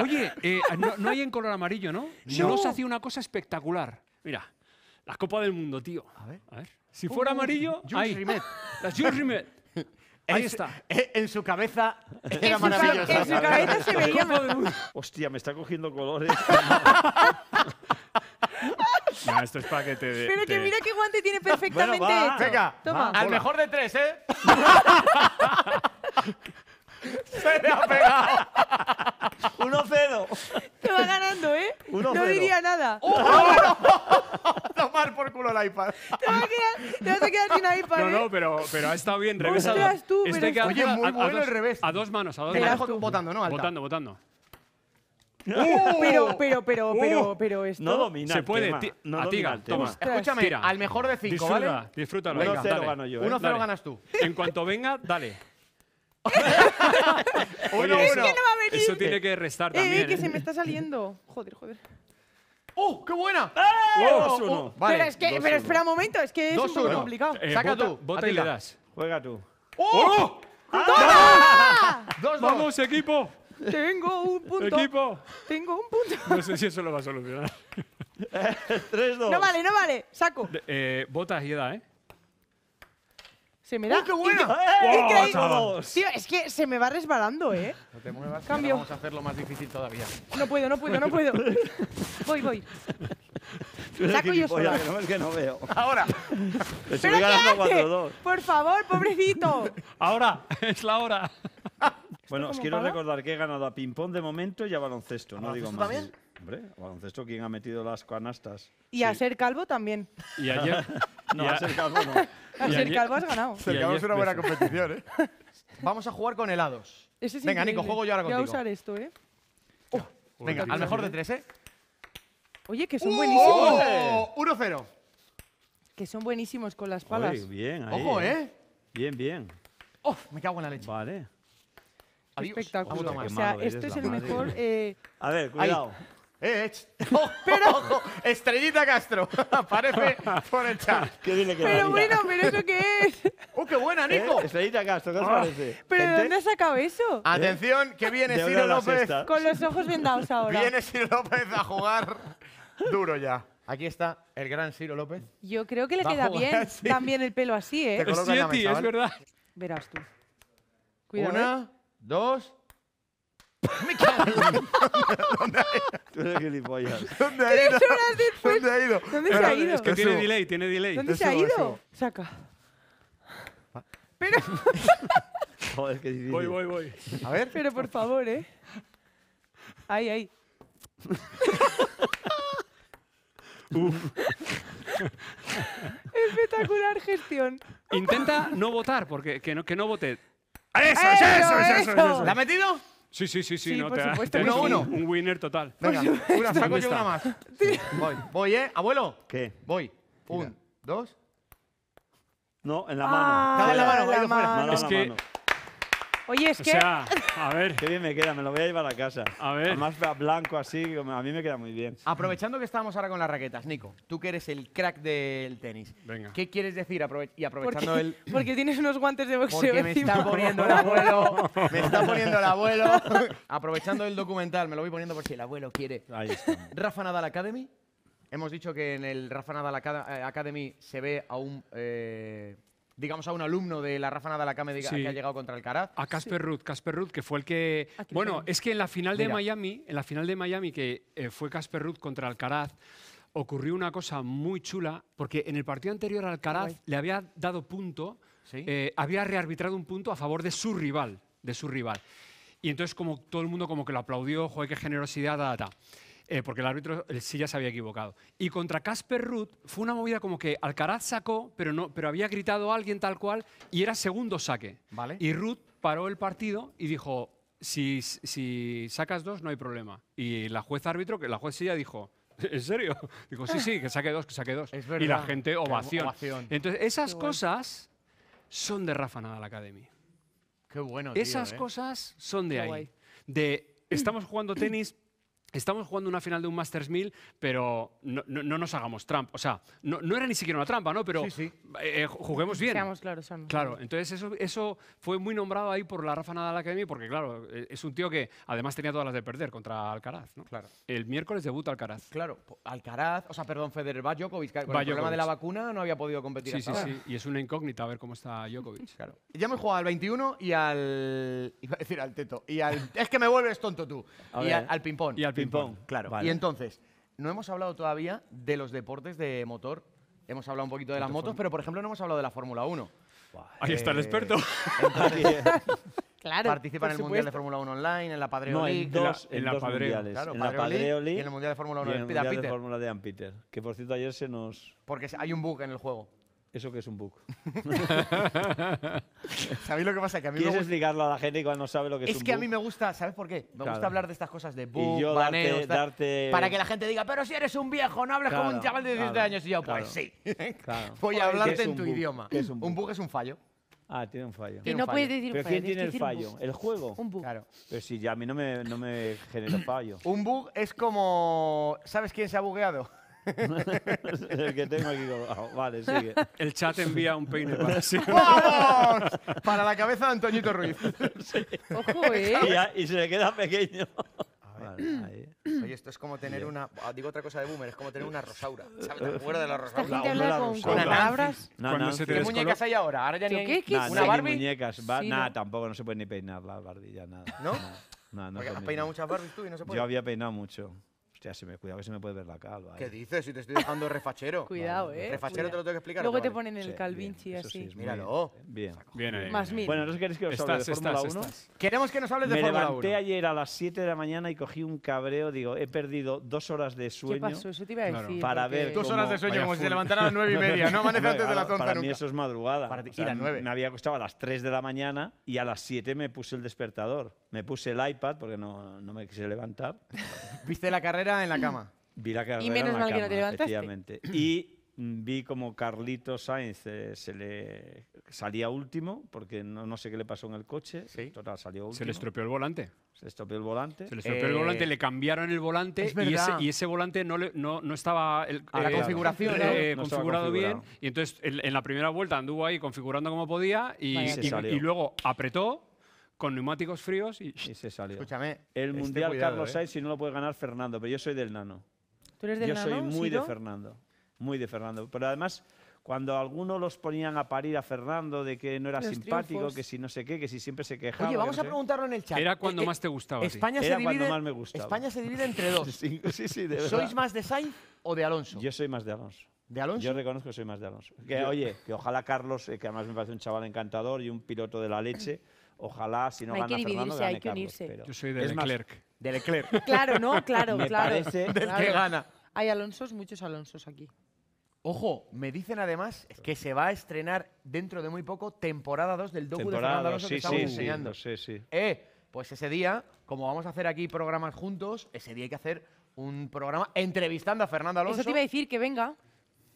Oye, eh, no, hay en color amarillo, ¿no? No. Nos hacía una cosa espectacular. Mira, la Copa del Mundo, tío. A ver. A ver. Si fuera uh, amarillo, Jules La Jules Rimet. Ahí está. E, en su cabeza era maravilloso. En su cabeza se veía Hostia, me está cogiendo colores. No, esto es para que te. Pero mira qué guante tiene perfectamente Venga, Toma. Al mejor de tres, ¿eh? Se le ha pegado. Te va ganando, eh No diría nada. Oh, Tomar por culo el iPad. Te vas a quedar, iPad. No, no, ¿eh? pero, ha estado bien. dos. A dos manos, votando, ¿no? Votando, votando. Uh. Pero, pero, pero, uh. pero, No Se puede. ti- Escúchame, al mejor de cinco, ¿vale? disfrútalo. 1-0 ¿eh? ganas tú. En cuanto venga, dale. es que no va a venir. Eso tiene que restar eh, también. Eh, que se me está saliendo. Joder, joder. ¡Oh, qué buena! ¡Eh! Dos, uno. Oh, oh. Vale, pero, es que, pero espera un momento, es que es un complicado. Eh, Saca tú. Bota y le das. Juega tú. ¡Oh! ¡Ah! ¡Dos, vamos equipo! Tengo un punto. Equipo. Tengo un punto. No sé si eso lo va a solucionar. Tres-dos. no vale, no vale. Saco. eh, botas y edad, ¿eh? Se me qué Tío, es que se me va resbalando, ¿eh? No te muevas, Cambio. vamos a hacerlo más difícil todavía. No puedo, no puedo, no puedo. voy, voy. Saco yo No, es que no veo. Ahora. Por favor, pobrecito. Ahora, es la hora. Bueno, os quiero recordar que he ganado a ping-pong de momento y a baloncesto, no digo más. Hombre, baloncesto, ¿quién ha metido las canastas? Y a ser calvo también. Y ayer. No, a- ser calvo no. A ser calvo has ganado. Ser calvo es una buena competición, ¿eh? Vamos a jugar con helados. Ese Venga, Nico, juego yo ahora Voy a usar esto, ¿eh? Oh, Venga, al mejor de tres, ¿eh? Oye, que son ¡Oh! buenísimos. 1 1-0. Que son buenísimos con las palas. bien, ahí. Ojo, ¿eh? ¿eh? Bien, bien. Oh, me cago en la leche. Vale. Espectacular. O sea, esto es el mejor. Eh, a ver, cuidado. Eh, Ojo, Estrellita Castro, aparece por el chat. ¿Qué pero bueno, ¿pero eso qué es? ¡Uh, qué buena, ¿Eh? Nico! Estrellita Castro, ¿qué os ah, parece? ¿Pero dónde has sacado eso? Atención, que viene Ciro López. Con los ojos vendados ahora. Viene Ciro López a jugar duro ya. Aquí está el gran Ciro López. Yo creo que le queda bien también el pelo así, ¿eh? Sí, es verdad. Verás tú. Cuidado. Una, ¿eh? dos... ¡Me ¿Dónde ha ido? ¿Dónde ha ido? ¿Dónde ha ido? ¿Dónde ha ido? Es que tiene delay, tiene delay. ¿Dónde se ha ido? Saca. Pero. Voy, voy, voy. A ver. Pero por favor, ¿eh? Ahí, ahí. Uf. Espectacular gestión. Intenta no votar, porque que no, que no vote. ¡Eso, eso, eso, eso! eso, eso. ¿La ha metido? Sí, sí, sí, sí, Sí, no, por te, supuesto te- que Uno, uno. un winner total. Venga, una saco yo una más. Voy, voy, ¿eh? Abuelo, ¿Qué? voy. Un, dos. No, en la ah, mano. Ah, en la mano, la Guaido, mano. Es que mano. Oye, es o que... sea, a ver. Qué bien me queda, me lo voy a llevar a casa. Además va blanco así, a mí me queda muy bien. Aprovechando que estábamos ahora con las raquetas, Nico, tú que eres el crack del tenis. Venga. ¿Qué quieres decir y aprovechando el...? Porque tienes unos guantes de boxeo Porque me está poniendo el abuelo, me está poniendo el abuelo. aprovechando el documental, me lo voy poniendo por si el abuelo quiere. Ahí está. Rafa Nadal Academy. Hemos dicho que en el Rafa Nadal eh, Academy se ve a un... Eh, digamos, a un alumno de la Rafa de la que ha llegado contra el Caraz. A Casper sí. Casper Ruth, que fue el que... Bueno, es que en la final de Miami, en la final de Miami, que eh, fue Casper Ruth contra Alcaraz, ocurrió una cosa muy chula, porque en el partido anterior Alcaraz le había dado punto, eh, había rearbitrado un punto a favor de su rival, de su rival. Y entonces como todo el mundo como que lo aplaudió, joder, qué generosidad, da, da. Eh, porque el árbitro eh, sí ya se había equivocado. Y contra Casper Ruth fue una movida como que Alcaraz sacó, pero, no, pero había gritado a alguien tal cual y era segundo saque. Vale. Y Ruth paró el partido y dijo, si, sacas dos no hay problema. Y la juez árbitro, que la juez silla dijo, ¿En serio? Dijo, sí, sí, que saque dos, que saque dos. y la gente ovación. Entonces, esas cosas son de Rafa la Academy. Qué bueno. esas eh. cosas son de ahí. De estamos jugando tenis, Estamos jugando una final de un Masters 1000, pero no, no, nos hagamos trampa. O sea, no, no, era ni siquiera una trampa, ¿no? Pero eh, eh, juguemos bien. Seamos claros, Claro, entonces eso, eso fue muy nombrado ahí por la Rafa Nadal Academy, porque claro, eh, es un tío que además tenía todas las de perder contra Alcaraz, ¿no? Claro. El miércoles debuta Alcaraz. Claro, Alcaraz, o sea, perdón, Federer, va Djokovic. Con el problema de la vacuna no había podido competir. Sí, sí, sí. Y es una incógnita a ver cómo está Djokovic. Claro. Ya me he jugado al 21 y al. iba a decir al teto. Y al. es que me vuelves tonto tú. Y al, ping-pong. Y al ping claro. Y entonces, no hemos hablado todavía de los deportes de motor. Hemos hablado un poquito de las motos, pero por ejemplo no hemos hablado de la Fórmula 1. Ahí está el eh, experto. claro, participa en el Mundial de Fórmula 1 Online, en la Padreo no, En, dos, en, la, Padre Padreo. en la Padreo y en el Mundial de Fórmula 1 en el Mundial de Fórmula de Ampeter. Que por cierto ayer se nos... Porque hay un bug en el juego. ¿Eso que es un bug? ¿Sabéis lo que pasa? Que a mí ¿Quieres me explicarlo a la gente cuando no sabe lo que es, un bug? Es que a mí me gusta, ¿sabes por qué? Me gusta hablar de estas cosas de bug, y darte, Para que la gente diga, pero si eres un viejo, no hablas como un chaval de 17 años. Y yo, pues sí, voy a hablarte en tu idioma. un, bug? es un fallo. Ah, tiene un fallo. Que no puedes decir ¿Pero quién tiene el fallo? ¿El juego? Un bug. Claro. Pero si ya a mí no me, no me genera fallo. un bug es como... ¿Sabes quién se ha bugueado? el que tengo aquí colgado. Oh, vale, sigue. El chat envía un peine para sí. ¡Vamos! Para la cabeza de Antoñito Ruiz. Sí. Ojo, ¿eh? Y, a, y, se le queda pequeño. A ver, vale, Oye, esto es como tener una. Ah, digo otra cosa de boomer, es como tener una rosaura. ¿Sabes? ¿Te eh, acuerdas de la rosaura? La, la con, anabras? palabras? No, no. ¿Qué muñecas hay ahora? Ahora ya ni. ¿Qué, qué, ¿Una Barbie? muñecas. Ba sí, nada, no. tampoco, no se puede ni peinar la barbilla, nada. ¿No? Nada. no, Porque has peinado muchas Barbies tú y no se puede. Yo había peinado mucho se me, cuidado que se me puede ver la calva. ¿Qué eh. dices? Si te estoy dejando refachero. cuidado, ¿eh? Refachero te lo tengo que explicar. Luego te ponen el calvinchi así. Míralo. Bien. bien Más mil. Bueno, ¿no queréis que os hable de Fórmula 1? Queremos que nos hables de Fórmula 1. Me levanté ayer a las 7 de la mañana y cogí un cabreo. Digo, he perdido dos horas de sueño. ¿Qué pasó? Eso te iba a decir. Para ver Dos horas de sueño, como si se levantara a las 9 y media. No amanece antes de las 11 Para mí eso es madrugada. Y las 9. Me había costado a las 3 de la mañana y a las 7 me puse el despertador. Me puse el iPad porque no me quise levantar. ¿Viste la carrera? en la cama. y menos mal que no te levantaste. Y mm, vi como Carlito Sainz eh, se le salía último, porque no, no sé qué le pasó en el coche. Total, salió último. Se le estropeó el volante. Se le estropeó el volante. Se eh, le estropeó el volante, le cambiaron el volante y ese, volante no, no, estaba A la eh, configuración, ¿no? configurado bien. Y entonces en, la primera vuelta anduvo ahí configurando como podía y, y luego apretó con neumáticos fríos y... se salió. Escúchame. El este Mundial Carlos ¿eh? Sainz si no lo puede ganar Fernando, pero yo soy del nano. ¿Tú eres del yo nano? Yo soy muy de Fernando, muy de Fernando. Pero además, cuando algunos los ponían a parir a Fernando de que no era simpático, que si no sé qué, que si siempre se quejaba. Oye, vamos a preguntarlo en el chat. Era cuando más te gustaba. España se divide, cuando más me España se divide entre dos. sí, sí, sí, de ¿Sois más de Sainz o de Alonso? Yo soy más de Alonso. ¿De Alonso? Yo reconozco que soy más de Alonso. Que, oye, que ojalá Carlos, eh, que además me parece un chaval encantador y un piloto de la leche. Ojalá, si no, hay gana que dividirse, Fernando, hay que unirse. Yo soy de Leclerc. De Leclerc. Claro, no, claro, claro. gana. Hay Alonsos, muchos Alonsos aquí. Ojo, me dicen además que se va a estrenar dentro de muy poco temporada 2 del docu de Fernando Alonso que estamos enseñando. Sí, sí, Eh, pues ese día, como vamos a hacer aquí programas juntos, ese día hay que hacer un programa entrevistando a Fernando Alonso. Eso te iba a decir, que venga.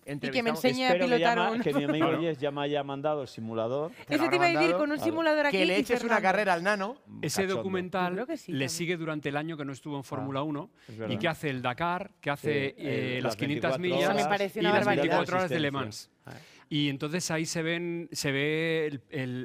Y que me enseñe a pilotar un... que mi amigo Yes ya me haya mandado el simulador. Ese te iba a decir, con un simulador aquí. Que le eches una carrera al nano. Ese documental le sigue durante el año que no estuvo en ah, Fórmula 1 y que hace el Dakar, que hace eh, las 500 millas y las 24 horas de Le Mans. Y entonces ahí se ven, se ve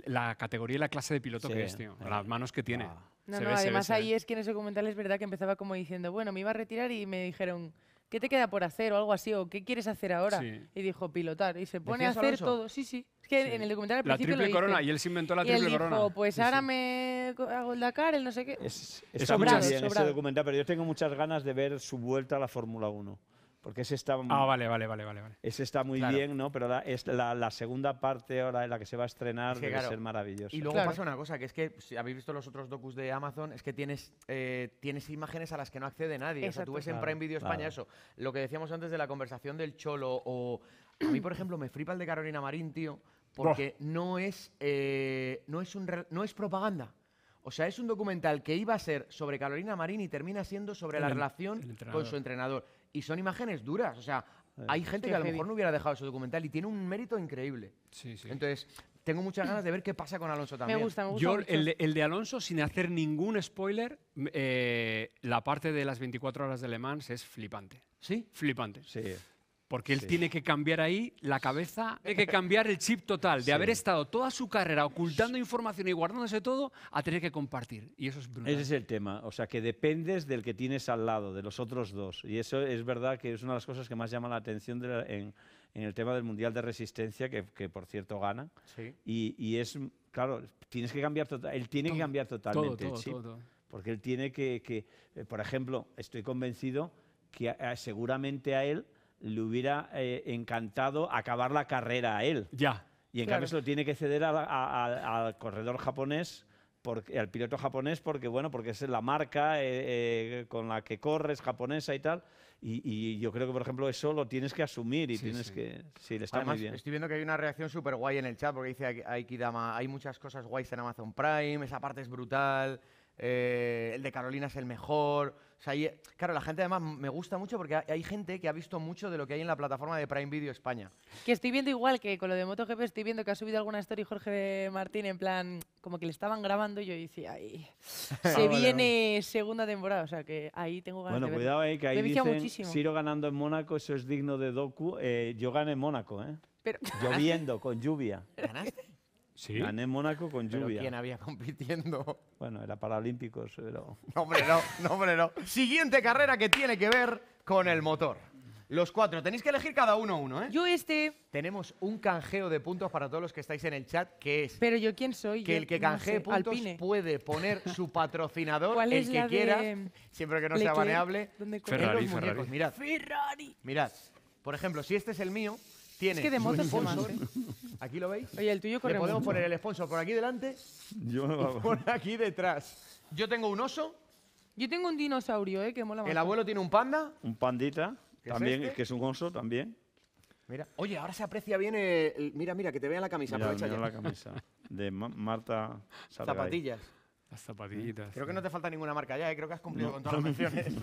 la categoría y la clase de piloto que es, tío. Las eh. manos que tiene. Ah. además ahí es que en ese documental es verdad que empezaba como diciendo, bueno, me iba a retirar y me dijeron, ¿qué te queda por hacer o algo así? ¿O qué quieres hacer ahora? Y dijo, pilotar. Y se pone a hacer todo. Sí, sí. Es que en el documental al la La triple corona, y él se inventó la triple él corona. Dijo, pues ahora me hago el Dakar, el no sé qué. Es, está muy bien ese documental, pero yo tengo muchas ganas de ver su vuelta a la Fórmula 1 porque ese está, muy, ah, está muy bien, ¿no? Pero la, es la, segunda parte ahora en la que se va a estrenar debe ser maravillosa. Y luego pasa una cosa, que es que si habéis visto los otros docus de Amazon, es que tienes, eh, tienes imágenes a las que no accede nadie. O sea, tú ves en Prime Video España eso. Lo que decíamos antes de la conversación del Cholo o... A mí, por ejemplo, me flipa el de Carolina Marín, tío, porque no es, eh, no, es un, no es propaganda. O sea, es un documental que iba a ser sobre Carolina Marín y termina siendo sobre la relación con su entrenador y son imágenes duras. O sea, eh, hay gente que a lo mejor no hubiera dejado su documental y tiene un mérito increíble. Sí, sí. Entonces, tengo muchas ganas de ver qué pasa con Alonso también. El, de, Alonso, sin hacer ningún spoiler, eh, la parte de las 24 horas de Le Mans es flipante. ¿Sí? Flipante. Sí. Porque él tiene que cambiar ahí la cabeza, tiene que cambiar el chip total de haber estado toda su carrera ocultando información y guardándose todo a tener que compartir. Y eso es brutal. Ese es el tema. O sea, que dependes del que tienes al lado, de los otros dos. Y eso es verdad que es una de las cosas que más llama la atención en, el tema del Mundial de Resistencia, que, por cierto ganan. Sí. Y, es, claro, tienes que cambiar total, él tiene que cambiar totalmente todo, todo, Porque él tiene que, eh, por ejemplo, estoy convencido que eh, seguramente a él le hubiera eh, encantado acabar la carrera a él. Ya. Y en cambio se lo tiene que ceder al corredor japonés. Porque, al piloto japonés porque bueno porque es la marca eh, eh, con la que corres japonesa y tal y, yo creo que por ejemplo eso lo tienes que asumir y tienes que sí le está muy bien estoy viendo que hay una reacción súper guay en el chat porque dice Aikidama hay muchas cosas guays en Amazon Prime esa parte es brutal el de Carolina es el mejor o sea, claro, la gente además me gusta mucho porque hay gente que ha visto mucho de lo que hay en la plataforma de Prime Video España. Que estoy viendo igual que con lo de MotoGP, estoy viendo que ha subido alguna story Jorge Martín en plan, como que le estaban grabando y yo decía, ay, se ah, viene segunda temporada, o sea que ahí tengo ganas bueno, de ver. cuidado ahí, que ahí dicen, Siro ganando en Mónaco, eso es digno de Doku. Eh, yo gané en Mónaco, ¿eh? Lloviendo, con lluvia. ¿Ganaste? ¿Sí? Gané en Mónaco con lluvia. ¿Quién había compitiendo? Bueno, era Paralímpicos, pero... No, hombre, no, no, hombre, no. Siguiente carrera que tiene que ver con el motor. Los cuatro, tenéis que elegir cada uno uno, ¿eh? Yo este. Tenemos un canjeo de puntos para todos los que estáis en el chat, que es... Pero yo quién soy. Que el que canjee puntos puede poner su patrocinador, el que quiera, siempre que no sea baneable. Ferrari, Ferrari. Mirad. Ferrari. Mirad, por ejemplo, si este es el mío, es que de motos Aquí lo veis. Oye, el tuyo corre Le podemos poner el sponsor por aquí delante Yo me y por aquí detrás. Yo tengo un oso, Yo tengo un dinosaurio, ¿eh? Que mola el abuelo tiene un panda. un pandita, también, este? que es un oso también. Mira, oye, ahora se aprecia bien el... Mira, mira, que te vean la camisa, Mira, aprovecha la camisa de Marta las Zapatillas. Las zapatillitas. Creo que no te falta ninguna marca ya, eh, creo que has cumplido con todas las menciones.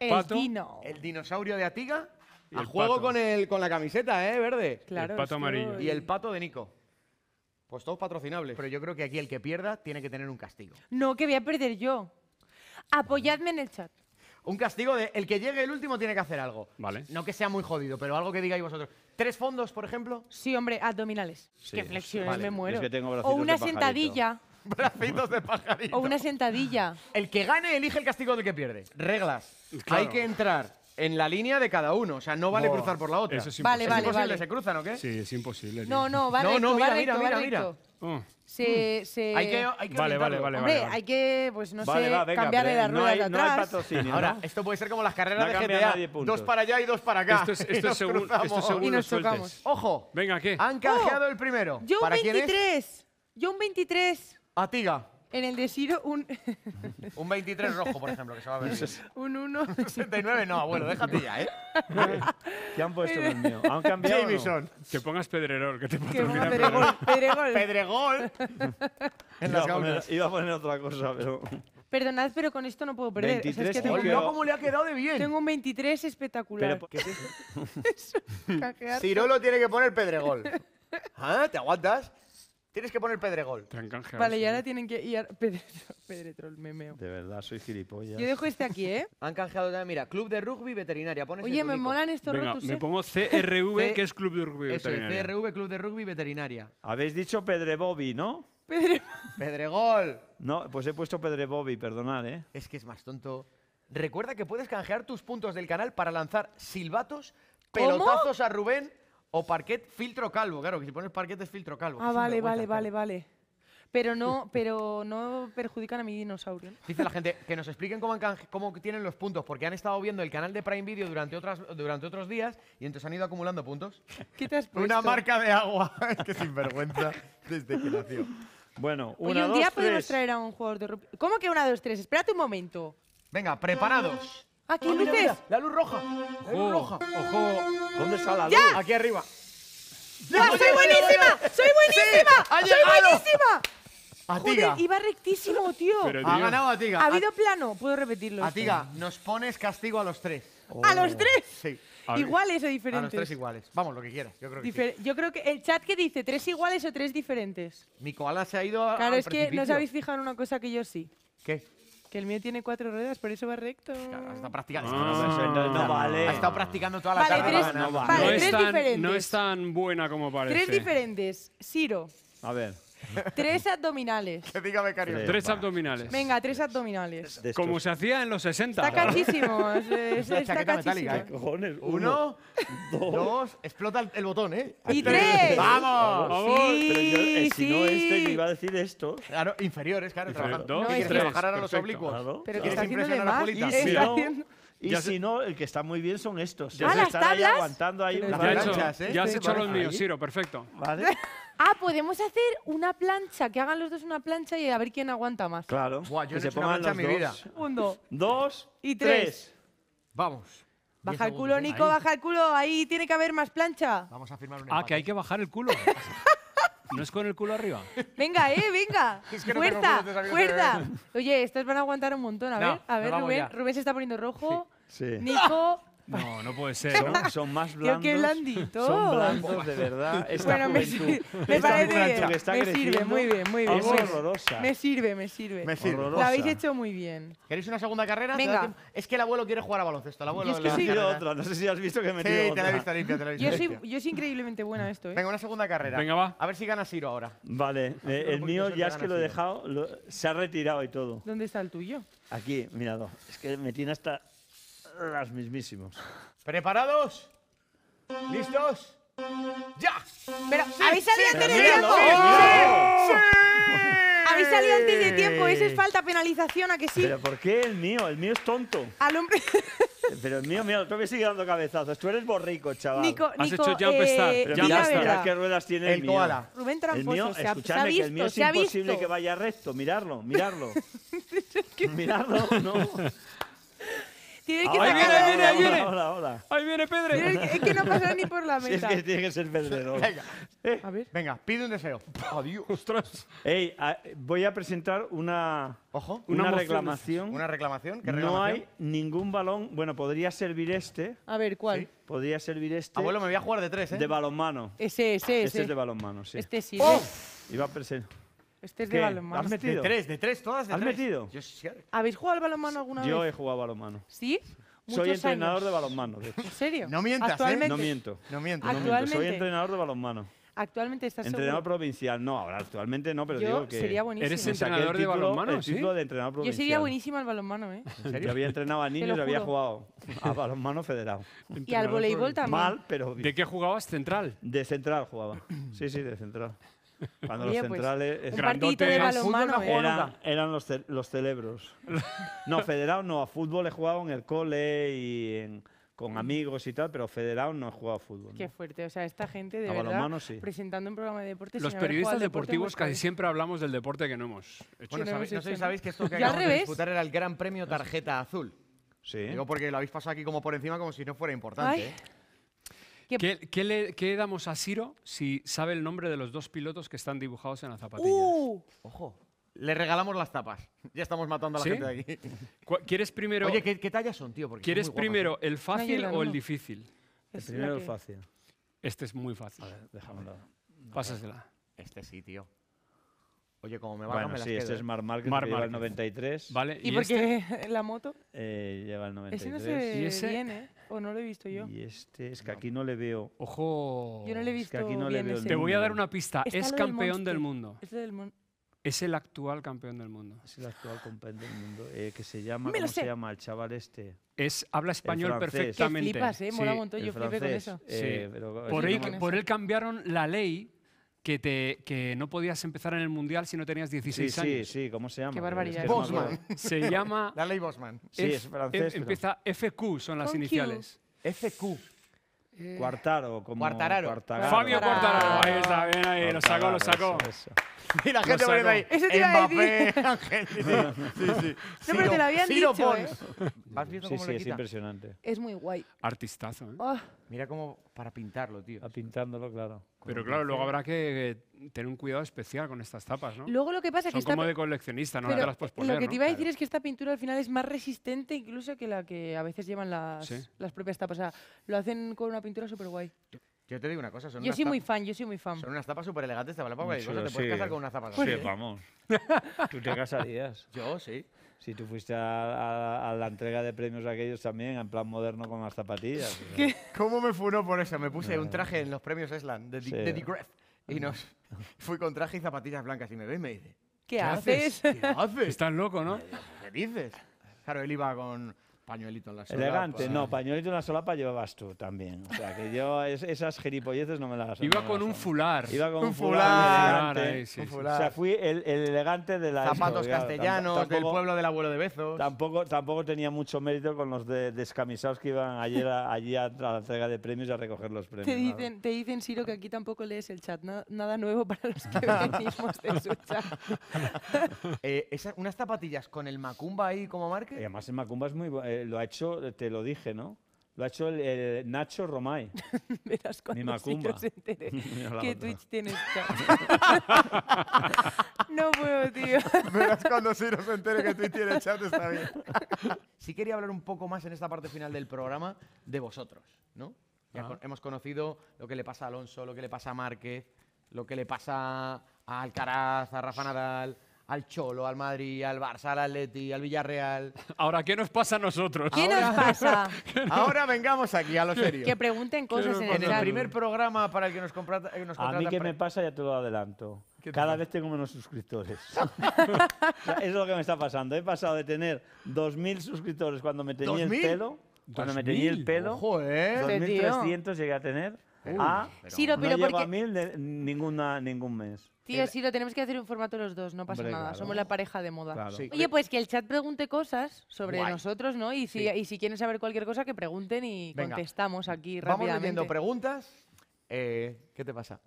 El dino. el dinosaurio de Atiga, juego con, el, con la camiseta, ¿eh? Verde. Claro, el pato amarillo. Y el pato de Nico. Pues todos patrocinables. Pero yo creo que aquí el que pierda tiene que tener un castigo. No, que voy a perder yo. Apoyadme en el chat. Un castigo de el que llegue el último tiene que hacer algo. Vale. No que sea muy jodido, pero algo que digáis vosotros. ¿Tres fondos, por ejemplo? Sí, hombre, abdominales. que flexiones, me muero. o una sentadilla. Bracitos de pajarito. O una sentadilla. El que gane elige el castigo del que pierde. Reglas. Hay que entrar en la línea de cada uno. O sea, no vale cruzar por la otra. Eso es imposible. Vale, vale, ¿Es Vale. ¿Se cruzan o qué? Sí, es imposible. No, no, va No, no, mira, va mira, mira, recto. Mm. Mm. Se, Hay que, hay que Vale, vale, vale, Hombre, vale. hay que, pues no sé, va, venga, cambiarle las ruedas no hay atrás. Ahora, esto puede ser como las carreras de GTA. dos para allá y dos para acá. Esto es, esto nos esto es Y nos chocamos. Ojo. Venga, ¿qué? Han canjeado oh. el primero. Yo un ¿Para quién es? 23. Yo un 23. Atiga en el de Siro, un... Un 23 rojo, por ejemplo, que se va a ver. un 1. 69 no, abuelo, déjate ya, ¿eh? ¿Qué han puesto en el mío? ¿Han cambiado Jamison. Que pongas Pedrerol, que te patrocina. Pedregol. Pedregol. en iba, las a poner, iba a poner otra cosa, pero... Perdonad, pero con esto no puedo perder. 23, o sea, es que tengo ¿Cómo le ha quedado de bien? Tengo un 23 espectacular. ¿Pero qué es no lo tiene que poner Pedregol. ¿Ah, ¿Te aguantas? Tienes que poner Pedregol. canjeado. Vale, y ahora tienen que ir... Pedretrol, memeo. De verdad, soy gilipollas. Yo dejo este aquí, ¿eh? Han canjeado también. Mira, Club de Rugby Veterinaria. Pones Oye, me molan estos Venga, rotos. me ¿eh? pongo CRV, que es Club de Rugby Eso, Veterinaria. CRV, Club de Rugby Veterinaria. Habéis dicho Pedrebobi, ¿no? Pedre- Pedregol. No, pues he puesto Pedrebobi, perdonad, ¿eh? Es que es más tonto. Recuerda que puedes canjear tus puntos del canal para lanzar silbatos, pelotazos a Rubén o parquet filtro calvo, claro, que si pones parquet es filtro calvo. Ah, vale, vale, vale, vale. Pero no, pero no perjudican a mi dinosaurio. Dice la gente que nos expliquen cómo, tienen los puntos, porque han estado viendo el canal de Prime Video durante, otras, durante otros días y entonces han ido acumulando puntos. ¿Qué te has puesto? Una marca de agua, es que sinvergüenza, desde que nació. Bueno, una, un día podemos traer a un jugador de... ¿Cómo que una, dos, tres? Espérate un momento. Venga, preparados. ¡Aquí qué la luz roja. La luz roja. Ojo. ¿Dónde está la luz? ¡Ya! Aquí arriba. soy buenísima! ¡Soy buenísima! ¡Soy buenísima! Joder, iba rectísimo, tío. Ha ganado Atiga. Ha habido plano, puedo repetirlo. Atiga, nos pones castigo a los tres. ¿A los oh. tres? Sí. ¿Iguales o diferentes? A los tres iguales. Vamos, lo que quieras. Yo creo que Yo creo que el chat que dice tres iguales o tres diferentes. Mi koala se ha ido a. Claro, es que no os habéis fijado una cosa que yo sí. ¿Qué? Que el mío tiene cuatro ruedas, por eso va recto. Pues claro, estado practicando. Ah, no, no, no, vale. Ha estado practicando toda la vale, carrera. Tres, no, vale. Vale, tres es tan, diferentes. no es tan buena como parece. Tres diferentes. Siro. A ver. Tres abdominales. Que diga becario. Tres, abdominales. Venga, tres abdominales. Como se hacía en los 60. Está cachísimo. Está cachísimo. ¿eh? Cojones, uno. dos, explota el- botón, ¿eh? Y tres. ¡Vamos! Sí, Sí, eh, si no este, me iba a decir esto. Claro, inferiores, claro, Inferior- trabajando. trabajar ahora los oblicuos? Pero que están está haciendo de Y si no, el que está muy bien son estos. Ya ah, se- ¿las ahí aguantando ahí Ya ¿eh? ya has hecho los míos, Ciro, perfecto. ¿vale? Ah, podemos hacer una plancha, que hagan los dos una plancha y a ver quién aguanta más. Claro. que se pongan dos. Uno, Dos y tres. Vamos. Baja el culo, Nico, baja el culo. Ahí tiene que haber más plancha. Vamos a firmar un Ah, que hay que bajar el culo. ¿No es con el culo arriba? Venga, eh, venga. fuerza, fuerza. Oye, estas van a aguantar un montón. A ver, a ver, Rubén. Rubén se está poniendo rojo. Sí. Nico, No, no puede ser. Son, más blandos. Qué blandito. Son blandos, de verdad. Esta bueno, me, me parece Que me sirve, muy bien, muy bien. Es horrorosa. Me sirve, me sirve. Me sirve. La habéis hecho muy bien. ¿Queréis una segunda carrera? Venga. Es que el abuelo quiere jugar a baloncesto. El abuelo es que sí. otra. No sé si has visto que me Sí, te la he visto limpia, te la he visto yo Soy, yo soy increíblemente buena esto, ¿eh? Venga, una segunda carrera. Venga, va. A ver si gana Siro ahora. Vale. Eh, el mío ya es que lo he dejado. se ha retirado y todo. ¿Dónde está el tuyo? Aquí, mirado. Es que me tiene hasta las mismísimos. ¿Preparados? ¿Listos? ¡Ya! Pero ¡Oh! habéis salido antes de tiempo. Habéis salido antes de tiempo. ese es falta penalización, ¿a que sí? ¿Pero por qué el mío? El mío es tonto. Al hombre... Pero el mío, mío, tú me sigues dando cabezazos. Tú eres borrico, chaval. Nico, Has hecho ya un eh, ya mira, qué ruedas tiene el, el mío. Koala. Rubén Tramposo, el mío, se ha, visto, que el mío es imposible que vaya recto. Mirarlo, mirarlo. mirarlo, no. Tiene que ahí viene, ahí viene, ahí viene. Ahí viene Pedro. Es que no pasa ni por la mesa. es que tiene que ser perdedor. Venga. Venga, pide un deseo. Adiós. Ostras. Ey, voy a presentar una, una, reclamación. ¿Una reclamación? No hay ningún balón. Bueno, podría servir este. A ver, ¿cuál? Podría servir este. Abuelo, me voy a jugar de tres, ¿eh? De balonmano. Ese, ese, este ese. Ese es de balonmano, sí. Este sí. Oh. ¿eh? Iba a presentar. Este es de balonmano. ¿Has metido? De tres, de tres, todas de ¿Has metido? Yo, sí, ¿Habéis jugado al balonmano alguna vez Yo he jugado a balonmano. ¿Sí? Soy entrenador años. de balonmano. de ¿En serio? No mientas, ¿eh? No miento. No miento. Soy entrenador de balonmano. Actualmente estás Entrenador provincial. No, ahora actualmente no, pero digo que. sería buenísimo. ¿Eres entrenador de balonmano, sí? de entrenador Yo sería buenísimo al balonmano, ¿eh? Yo había entrenado a niños y había jugado a balonmano federado. Y al voleibol también. Mal, pero ¿De qué jugabas? Central. De central jugaba. Sí, sí, de central. Cuando los pues, centrales un partido de balonmano, ¿eh? eran, los, los, celebros. No, federado no, a fútbol he jugado en el cole y con mm. amigos y tal, pero federado no he jugado a fútbol. Qué fuerte, o sea, esta gente de a verdad sí. presentando un programa de deporte. Los periodistas deportivos casi siempre hablamos del deporte que no hemos hecho. Bueno, no, sabéis, sé si sabéis que esto que acabamos de disputar era el Gran Premio Tarjeta Azul. Sí. Digo porque lo habéis pasado aquí como por encima como si no fuera importante. ¿eh? ¿Qué, le, damos a Ciro si sabe el nombre de los dos pilotos que están dibujados en las zapatilla? ¡Uh! ojo. Le regalamos las tapas. Ya estamos matando a la gente de aquí. ¿Quieres primero... Oye, ¿qué, tallas son, tío? ¿Quieres ¿eh? primero el fácil o el difícil? el primero el fácil. Este es muy fácil. A ver, déjamelo. Pásasela. Este sí, tío. Oye, como me va bueno, me sí, las este es ¿eh? Mark Marquez, que lleva el 93. ¿Y, por qué este? la moto? Eh, lleva el 93. Ese no se ¿Y ese? viene, ¿eh? o no lo he visto yo. Y este, es que aquí no le veo. ¡Ojo! Yo no le he visto que aquí no le veo Te voy a dar una pista. es campeón del, mundo. Es, del es el actual campeón del mundo. Es el actual campeón del mundo. Eh, que se llama, ¿Cómo se llama el chaval este? Es, habla español perfectamente. Que flipas, ¿eh? Mola un montón, yo flipé con eso. sí. pero por él cambiaron la ley que, te, que no podías empezar en el Mundial si no tenías 16 años. Sí, sí, ¿cómo se llama? Qué barbaridad. Bosman. se llama... La ley Bosman. sí, es francés. empieza FQ, son las iniciales. FQ. Eh, Cuartaro, como... Cuartararo. Fabio Cuartararo, ahí está, bien ahí, lo sacó, lo sacó mira gente poniendo ahí. Eso Sí, sí, te lo habían dicho. ¿eh? Sí, sí, es impresionante. Es muy guay. Artistazo, ¿eh? ah. Mira cómo para pintarlo, tío. A pintándolo, claro. Pero claro, luego habrá que tener un cuidado especial con estas tapas, ¿no? Luego lo que pasa es que Son como de coleccionista, no te las puedes poner. Lo que te iba a decir es que esta pintura al final es más resistente incluso que la que a veces llevan las, las propias tapas. O sea, lo hacen con una pintura súper guay. Yo te digo una cosa, son Yo soy muy fan, yo soy muy fan. Son unas zapas súper elegantes, te vale para cualquier cosa. Te puedes casar con unas zapas. Sí, vamos. Tú te casarías. Yo, sí. Si tú fuiste a, la entrega de premios aquellos también, en plan moderno con las zapatillas. ¿Cómo me funó por eso? Me puse un ah. traje en los premios Eslan de, de y nos fui con traje y zapatillas blancas y me ve y me dice ¿Qué, haces? ¿Qué haces? Estás loco, ¿no? ¿Qué dices? Claro, él iba con Pañuelito en la solapa. Elegante, no, pañuelito en la solapa llevabas tú también. O sea, que yo esas gilipolleces no me las Iba con un fular. Iba con un, fular. O sea, fui el, elegante de la. Zapatos castellanos, del pueblo del abuelo de Bezos. Tampoco, tampoco tenía mucho mérito con los de, descamisados que iban ayer allí a, la entrega de premios a recoger los premios. Te dicen, te que aquí tampoco lees el chat. nada nuevo para los que venimos de su chat. Eh, unas zapatillas con el Macumba ahí como marca. Y además el Macumba es muy. bueno. Eh, lo ha hecho, te lo dije, ¿no? Lo ha hecho el, el Nacho Romay. Verás cuando Macumba. se entere que Twitch tiene chat. no puedo, tío. Verás cuando Ciro se entere que Twitch tiene chat, está bien. Sí quería hablar un poco más en esta parte final del programa de vosotros, ¿no? Ya hemos conocido lo que le pasa a Alonso, lo que le pasa a Márquez, lo que le pasa a Alcaraz, a Rafa Nadal al Cholo, al Madrid, al Barça, al Atleti, al Villarreal. Ahora, ¿qué nos pasa a nosotros? ¿Qué nos pasa? ahora vengamos aquí, a lo serio. Que pregunten cosas en el, primer programa para el que nos, contrata, A mí que me pasa ya te lo adelanto. Cada vez tengo menos suscriptores. es lo que me está pasando. He pasado de tener 2.000 suscriptores cuando me tenía el pelo. Cuando me tenía el pelo. 2.300 ¿eh? este llegué a tener ah, pero, ningún mes. Tío, lo tenemos que hacer un formato los dos, no pasa nada. Somos la pareja de moda. Oye, pues que el chat pregunte cosas sobre nosotros, ¿no? Y si, quieren saber cualquier cosa, que pregunten y contestamos aquí rápidamente. Vamos leyendo preguntas. Eh, ¿Qué te pasa?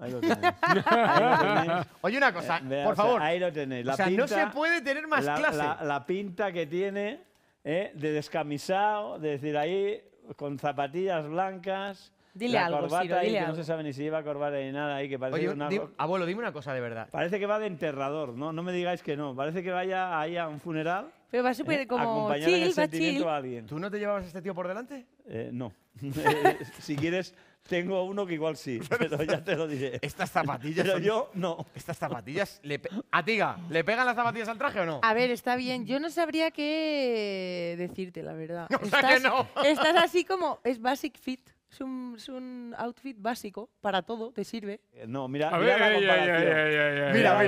Oye, una cosa, eh, por favor. ahí lo tenéis. no se puede tener más clase. La, pinta que tiene eh, de descamisado, de decir ahí, con zapatillas blancas. Dile la algo, corbata ahí, que no se sabe ni si lleva corbata ni nada ahí, que parece Oye, una... abuelo, dime una cosa de verdad. Parece que va de enterrador, ¿no? No me digáis que no. Parece que vaya ahí a un funeral Pero va súper ¿eh? como chill, chill. alguien. ¿Tú no te llevabas a este tío por delante? Eh, no. Eh, si quieres, tengo uno que igual sí, pero ya te lo diré. Estas zapatillas. Pero son- yo no. Estas zapatillas. Le Atiga, ¿le pegan las zapatillas al traje o no? A ver, está bien. Yo no sabría qué decirte, la verdad. O sea que no. estás así como... Es basic fit. Es un, un outfit básico para todo, te sirve. Eh, no, mira, mira la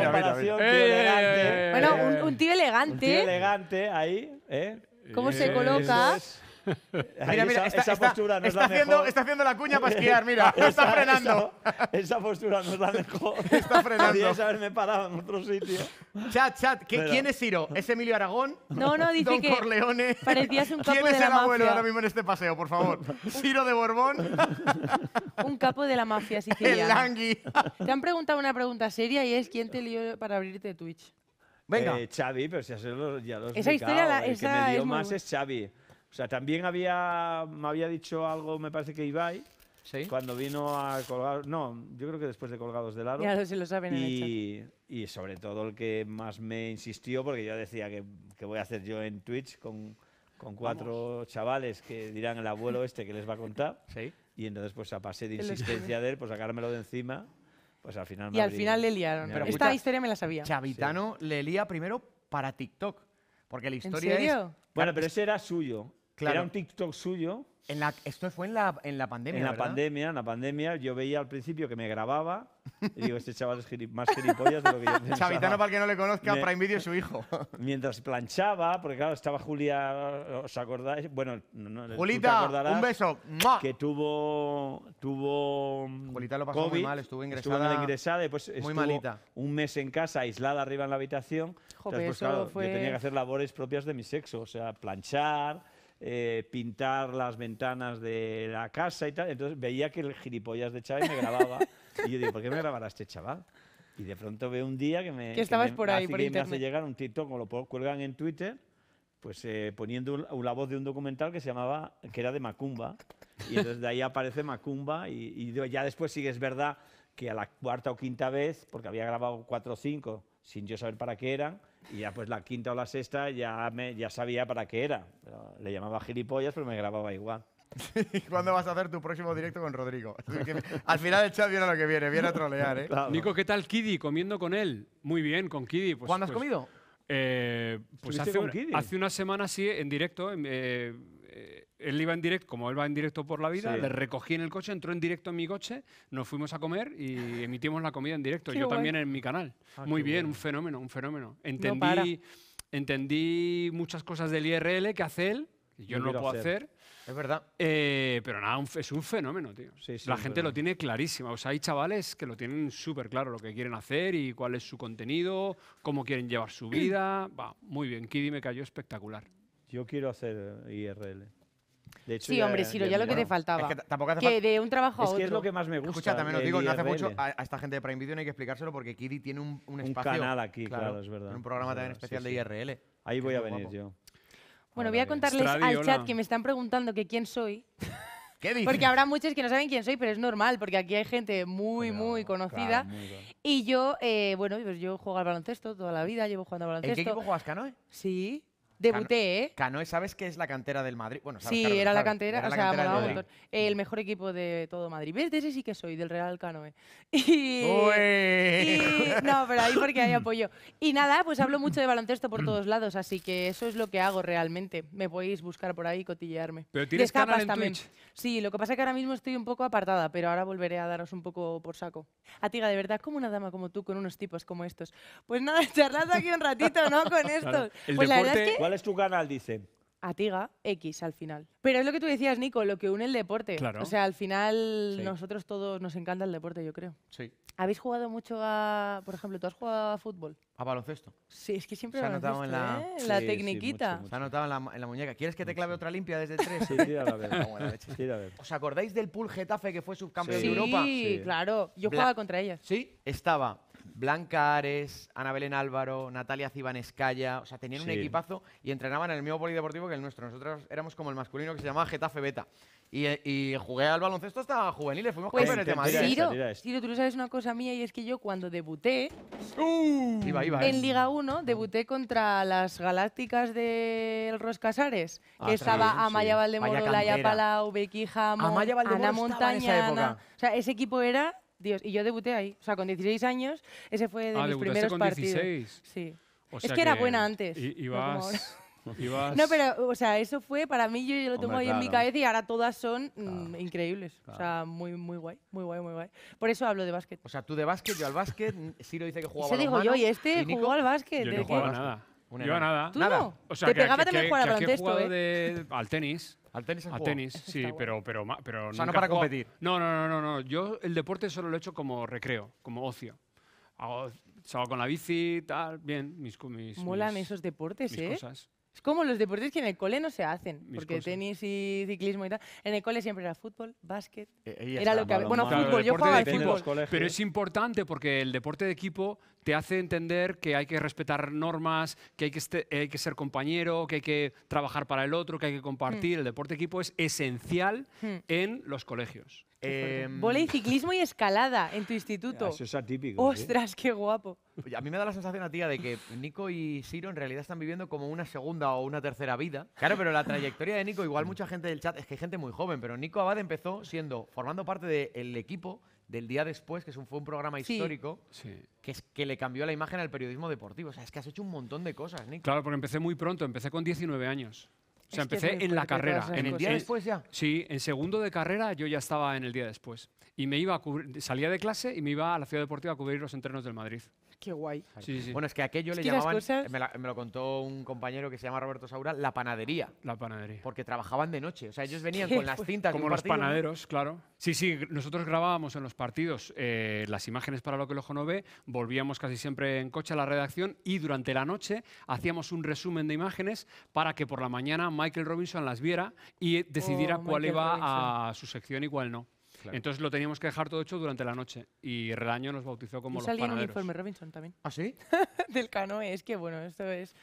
comparación. Mira, mira, mira. Bueno, un, un tío elegante. Un tío elegante ahí, ¿eh? ¿Cómo se coloca? Mira, mira, esa, está, postura no haciendo, está haciendo la cuña para esquiar, mira, está frenando. Esa, postura no es la mejor. está frenando. Podrías haberme parado en otro sitio. Chat, chat, ¿quién es Ciro? ¿Es Emilio Aragón? No, no, dice Don que Corleone. parecías un capo de la mafia. ¿Quién es el abuelo ahora mismo en este paseo, por favor? ¿Ciro de Borbón? un capo de la mafia siciliana. El Langui. Te han preguntado una pregunta seria y es ¿quién te lió para abrirte Twitch? Venga. Eh, Xavi, pero si ya lo, ya Esa historia, que me dio es más es Xavi. O sea, también había, me había dicho algo, me parece que Ibai, cuando vino a colgar, no, yo creo que después de Colgados del Aro. Ya si lo saben y, y, sobre todo el que más me insistió, porque yo decía que, que voy a hacer yo en Twitch con, con cuatro chavales que dirán el abuelo este que les va a contar. ¿Sí? Y entonces pues a pase de insistencia de él, pues sacármelo de encima, pues al final Y al final le liaron. Esta historia me la sabía. Chavitano le lía primero para TikTok. Porque la historia ¿En serio? Bueno, pero ese era suyo. Era un TikTok suyo. En la, esto fue en la, en la pandemia. En la pandemia, en la pandemia, yo veía al principio que me grababa y digo, este chaval es más gilipollas de lo que yo pensaba. Chavitano, para que no le conozca, me, Prime Video es su hijo. mientras planchaba, porque claro, estaba Julia, ¿os acordáis? Bueno, no, no, Julita, un beso. Que tuvo, tuvo Julita lo pasó muy mal, estuvo ingresada. Estuvo mal ingresada, después pues, muy estuvo malita. un mes en casa, aislada arriba en la habitación. Pues, yo tenía que hacer labores propias de mi sexo, o sea, planchar eh, pintar las ventanas de la casa y tal. Entonces veía que el gilipollas de Chávez me grababa. y yo digo, ¿por qué me grabará este chaval? Y de pronto veo un día que me, que estabas por ahí, hace, llegar un TikTok, como lo cuelgan en Twitter, pues eh, poniendo la voz de un documental que se llamaba, que era de Macumba. Y entonces de ahí aparece Macumba y, y ya después sigue es verdad que a la cuarta o quinta vez, porque había grabado cuatro o cinco sin yo saber para qué eran, y ya pues la quinta o la sexta ya, me, ya sabía para qué era. le llamaba gilipollas, pero me grababa igual. ¿Cuándo vas a hacer tu próximo directo con Rodrigo? Al final el chat viene lo que viene, viene a trolear, ¿eh? Nico, ¿qué tal Kiddy? Comiendo con él. Muy bien, con Kiddy. Pues, ¿Cuándo has pues, comido? Eh, pues hace, una semana sí, en directo. Eh, él iba en directo, como él va en directo por la vida, le recogí en el coche, entró en directo en mi coche, nos fuimos a comer y emitimos la comida en directo. yo también en mi canal. Ah, muy bien, un fenómeno, un fenómeno. Entendí, entendí muchas cosas del IRL que hace él, yo no, lo puedo hacer. Es verdad. Eh, pero nada, es un fenómeno, tío. la gente lo tiene clarísima. O hay chavales que lo tienen súper claro lo que quieren hacer y cuál es su contenido, cómo quieren llevar su vida. Va, muy bien. Kidi me cayó espectacular. Yo quiero hacer IRL sí, hombre, sí. ya, ya lo que te faltaba. que de un trabajo a otro. Es que es lo que más me gusta. Escucha, también os digo, no hace mucho a, esta gente de Prime Video no hay que explicárselo porque Kiddy tiene un, un, un canal aquí, claro, es verdad. un programa también especial de IRL. Ahí voy a venir yo. Bueno, voy a contarles al chat que me están preguntando que quién soy. ¿Qué dices? Porque habrá muchos que no saben quién soy, pero es normal, porque aquí hay gente muy, muy conocida. y yo, eh, bueno, pues yo juego al baloncesto toda la vida, llevo jugando al baloncesto. ¿En qué equipo juegas, Canoe? Sí debuté, ¿eh? Canoe, ¿sabes qué es la cantera del Madrid? Bueno, sabes, sí, era, la cantera, o sea, El mejor equipo de todo Madrid. ¿Ves? De ese sí que soy, del Real Canoe. Y, no, pero ahí porque hay apoyo. Y nada, pues hablo mucho de baloncesto por todos lados, así que eso es lo que hago realmente. Me podéis buscar por ahí y cotillearme. Pero tienes canal en Twitch. Sí, lo que pasa es que ahora mismo estoy un poco apartada, pero ahora volveré a daros un poco por saco. Atiga, de verdad, como una dama como tú con unos tipos como estos? Pues nada, charlad aquí un ratito, ¿no? Con estos. pues la verdad es que... ¿Cuál es tu canal, dice? Atiga X al final. Pero es lo que tú decías, Nico, lo que une el deporte. Claro. O sea, al final nosotros todos nos encanta el deporte, yo creo. Sí. ¿Habéis jugado mucho a, por ejemplo, tú has jugado a fútbol? A baloncesto. Sí, es que siempre se ha notado en la, ¿eh? la tecniquita. Se ha notado en la, muñeca. ¿Quieres que te clave otra limpia desde tres? sí, ¿Os acordáis del pool Getafe que fue subcampeón de Europa? Sí, claro. Yo jugaba contra ella. Sí, estaba Blanca Ares, Ana Belén Álvaro, Natalia Cibanescaya, o sea, tenían un equipazo y entrenaban en el mismo polideportivo que el nuestro. Nosotros éramos como el masculino que se llamaba Getafe Beta. Y, jugué al baloncesto hasta juveniles, fuimos pues, campeones de Madrid. Ciro, tú lo sabes una cosa mía y es que yo cuando debuté ¡Uh! en Liga 1, debuté contra las Galácticas del Roscasares, ah, que estaba Amaya Valdemoro, Laia Palau, Becky Jamón, Ana Montaña. En esa época. o sea, ese equipo era Dios, y yo debuté ahí. O sea, con 16 años, ese fue de ah, mis primeros con partidos. 16. Sí. O sea es que, era buena antes. Y, ibas, no, ibas... no, pero, o sea, eso fue para mí, yo, yo lo tengo ahí en mi cabeza y ahora todas son mm, increíbles. O sea, muy, muy guay, muy guay, muy guay. Por eso hablo de básquet. O sea, tú de básquet, yo al básquet. Ciro dice que jugaba al básquet. dijo yo, este y este jugó al básquet. Yo no jugaba nada. Yo nada. ¿Tú No? O sea, Te pegaba también jugar ¿eh? de, al tenis. ¿Al tenis tenis, sí, pero, pero, pero... no para competir. No, no, no, no, no. Yo el deporte solo lo he hecho como recreo, como ocio. Hago, salgo con la bici, tal, bien, mis... Molan esos deportes, ¿eh? Cosas. Es como los deportes que en el cole no se hacen, porque tenis y ciclismo y tal. En el cole siempre era fútbol, básquet. Eh, era lo que Bueno, fútbol, yo jugaba al fútbol. Pero es importante porque el deporte de equipo te hace entender que hay que respetar normas, que hay que, este, hay que ser compañero, que hay que trabajar para el otro, que hay que compartir. Hmm. El deporte de equipo es esencial hmm. en los colegios. Eh, y ciclismo y escalada en tu instituto. Ah, eso es atípico. Ostras, qué guapo. A mí me da la sensación a tía de que Nico y Siro en realidad están viviendo como una segunda o una tercera vida. Claro, pero la trayectoria de Nico, igual mucha gente del chat, es que hay gente muy joven, pero Nico Abad empezó siendo, formando parte del equipo del día después, que es un, fue un programa histórico, Que, es, que le cambió la imagen al periodismo deportivo. O sea, es que has hecho un montón de cosas, Nico. Claro, porque empecé muy pronto, empecé con 19 años. O sea, empecé en la carrera. En el día después ya. Sí, en segundo de carrera yo ya estaba en el día después. Y me iba a salía de clase y me iba a la ciudad deportiva a cubrir los entrenos del Madrid. Qué guay. Sí, sí. Bueno, es que aquello le que llamaban, me, lo contó un compañero que se llama Roberto Saura, la panadería. La panadería. Porque trabajaban de noche. O sea, ellos venían con las pues, cintas. Como los panaderos, claro. Sí, sí, nosotros grabábamos en los partidos eh, las imágenes para lo que el ojo no ve, volvíamos casi siempre en coche a la redacción y durante la noche hacíamos un resumen de imágenes para que por la mañana Michael Robinson las viera y decidiera oh, cuál iba a su sección y cuál no. Entonces lo teníamos que dejar todo hecho durante la noche y Relaño nos bautizó como los los Y en Robinson también. ¿Ah, sí? Del canoe, es que bueno, esto es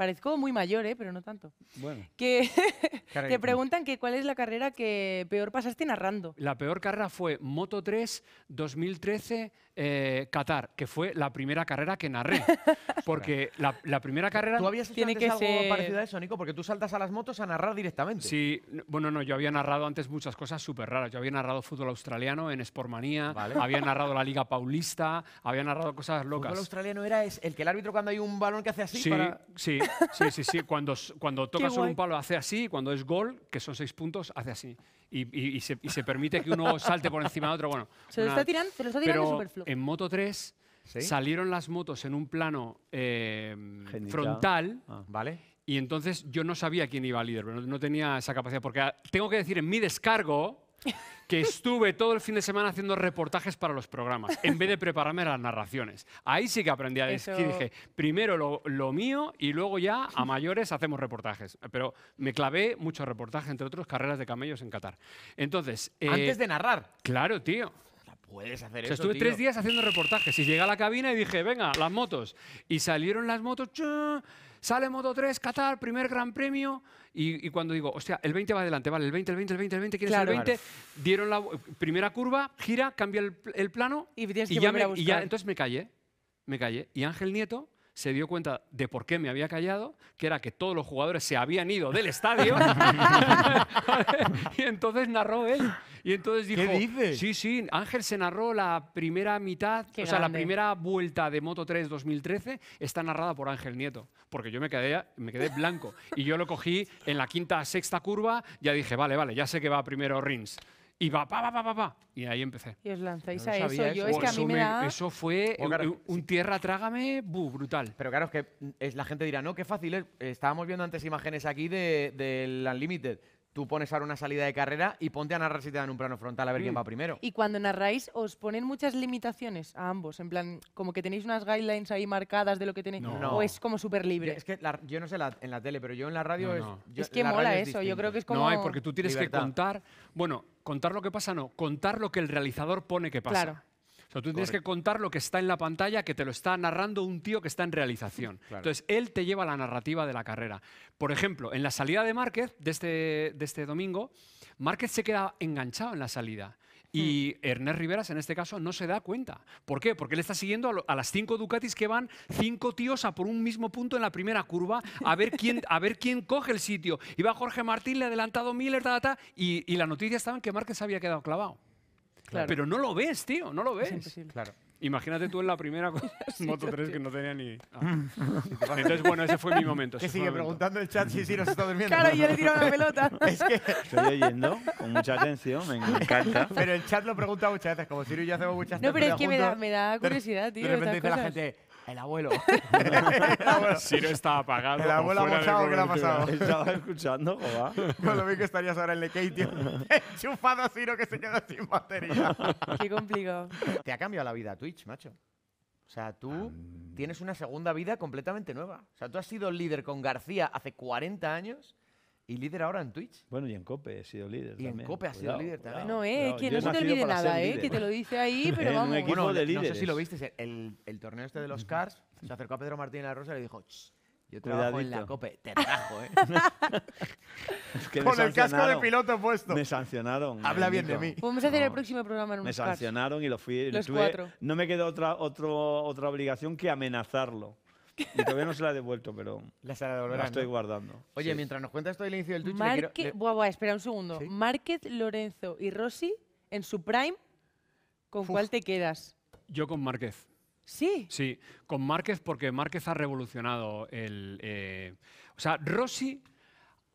Parezco muy mayor, ¿eh? pero no tanto. Bueno. Que te preguntan que cuál es la carrera que peor pasaste narrando. La peor carrera fue Moto 3 2013 eh, Qatar, que fue la primera carrera que narré. Porque la, primera carrera. ¿Tú habías hecho tiene que algo parecido a eso, Nico? Porque tú saltas a las motos a narrar directamente. Sí, bueno, no, yo había narrado antes muchas cosas súper raras. Yo había narrado fútbol australiano en Sportmanía, había narrado la Liga Paulista, había narrado cosas locas. El fútbol australiano era el que el árbitro cuando hay un balón que hace así. Sí, sí. Sí, sí, sí. Cuando, cuando toca sobre un palo hace así, cuando es gol, que son seis puntos, hace así. Y, se, permite que uno salte por encima de otro. Bueno, se, lo está tirando, se lo en Moto 3 salieron las motos en un plano eh, frontal. Ah, vale. Y entonces yo no sabía quién iba líder, pero no tenía esa capacidad. Porque tengo que decir, en mi descargo que estuve todo el fin de semana haciendo reportajes para los programas, en vez de prepararme las narraciones. Ahí sí que aprendí a decir, dije, primero lo, mío y luego ya a mayores hacemos reportajes. Pero me clavé mucho reportajes, entre otros carreras de camellos en Qatar. Entonces... Eh, Antes de narrar. Claro, tío puedes hacer Estuve tres días haciendo reportajes y llegué a la cabina y dije, venga, las motos. Y salieron las motos sale modo 3, Qatar, primer gran premio. Y, cuando digo, hostia, el 20 va adelante, vale, el 20, el 20, el 20, el 20, ¿quién es el 20? Dieron la primera curva, gira, cambia el, plano. Y, y, ya me, y, ya entonces me callé, me callé. Y Ángel Nieto se dio cuenta de por qué me había callado, que era que todos los jugadores se habían ido del estadio. y entonces narró él. Y entonces dijo, ¿Qué Sí, sí, Ángel se narró la primera mitad, o sea, la primera vuelta de Moto 3 2013 está narrada por Ángel Nieto, porque yo me quedé, me quedé blanco. Y yo lo cogí en la quinta, sexta curva, ya dije, vale, vale, ya sé que va primero Rins. Y va, pa, pa, pa, pa, Y ahí empecé. Y os lanzáis a eso. Yo es que a mí me da. eso fue oh, un, tierra trágame brutal. Pero claro, es que es, la gente dirá, no, qué fácil ¿eh? Estábamos viendo antes imágenes aquí de- del Unlimited tú pones ahora una salida de carrera y ponte a narrar si te dan un plano frontal a ver quién mm. va primero. Y cuando narráis, ¿os ponen muchas limitaciones a ambos? En plan, como que tenéis unas guidelines ahí marcadas de lo que tenéis. No. ¿O es como súper libre? es que yo no sé la, en la tele, pero yo en la radio es... es que mola eso, yo creo que es como... No hay, porque tú tienes que contar... Bueno, contar lo que pasa no, contar lo que el realizador pone que pasa. Claro tú tienes que contar lo que está en la pantalla, que te lo está narrando un tío que está en realización. Entonces, él te lleva la narrativa de la carrera. Por ejemplo, en la salida de Márquez, de este, de este domingo, Márquez se queda enganchado en la salida. Y hmm. Ernest Riveras, en este caso, no se da cuenta. ¿Por qué? Porque él está siguiendo a, las cinco Ducatis que van cinco tíos a por un mismo punto en la primera curva a ver quién, a ver quién coge el sitio. Iba Jorge Martín, le ha adelantado Miller, y, y la noticia estaba en que Márquez había quedado clavado. Pero no lo ves, tío, no lo ves. Claro. Imagínate tú en la primera cosa, Moto 3 que no tenía ni. Ah. Entonces, bueno, ese fue mi momento. Que sigue preguntando el chat si Ciro se está durmiendo. Claro, yo le tiro la pelota. es que. Estoy oyendo con mucha atención, me encanta. Pero el chat lo pregunta muchas veces, como Ciro y yo hacemos muchas No, pero es que me da, curiosidad, tío. De repente dice la gente. El abuelo. si no estaba apagado. El abuelo ha pasado, que le ha pasado? Estaba escuchando, joda. Con lo que estarías ahora en Lekei, tío. Enchufado a Ciro que se queda sin batería. Qué complicado. Te ha cambiado la vida Twitch, macho. O sea, tú ah, mm. tienes una segunda vida completamente nueva. O sea, tú has sido líder con García hace 40 años ¿Y líder ahora en Twitch? Bueno, y en COPE he sido líder. en COPE ha sido líder también. no, eh, que no se te olvide nada, eh, que te lo dice ahí, pero vamos. Un equipo No sé si lo viste, el, el, torneo este de los Cars se acercó a Pedro Martín de la Rosa y le dijo, yo trabajo en la COPE, te trajo, ¿eh? Con el casco de piloto puesto. Me sancionaron. Habla bien de mí. Pues vamos a hacer el próximo programa en un Me sancionaron y lo fui. Los tuve, cuatro. No me quedó otra, otro, otra obligación que amenazarlo. Y todavía no se la ha devuelto, pero la, estoy guardando. Oye, mientras nos cuenta esto el inicio del Twitch... espera un segundo. Márquez, Lorenzo y Rossi, en su prime, ¿con cuál te quedas? Yo con Márquez. ¿Sí? Sí, con Márquez porque Márquez ha revolucionado el... Eh, o sea, Rossi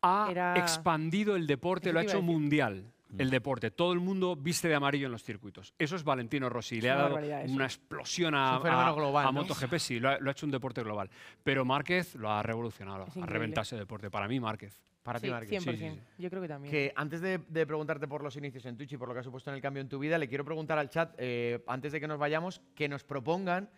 ha expandido el deporte, lo ha hecho mundial. Mm. el deporte. Todo el mundo viste de amarillo en los circuitos. Eso es Valentino Rossi. Le ha dado una explosión a, MotoGP. Sí, lo ha, hecho un deporte global. Pero Márquez lo ha revolucionado, ha reventado ese deporte. Para mí, Márquez. Para ti, Márquez. Sí, sí, Yo creo que también. Que antes de, preguntarte por los inicios en Twitch y por lo que ha supuesto en el cambio en tu vida, le quiero preguntar al chat, eh, antes de que nos vayamos, que nos propongan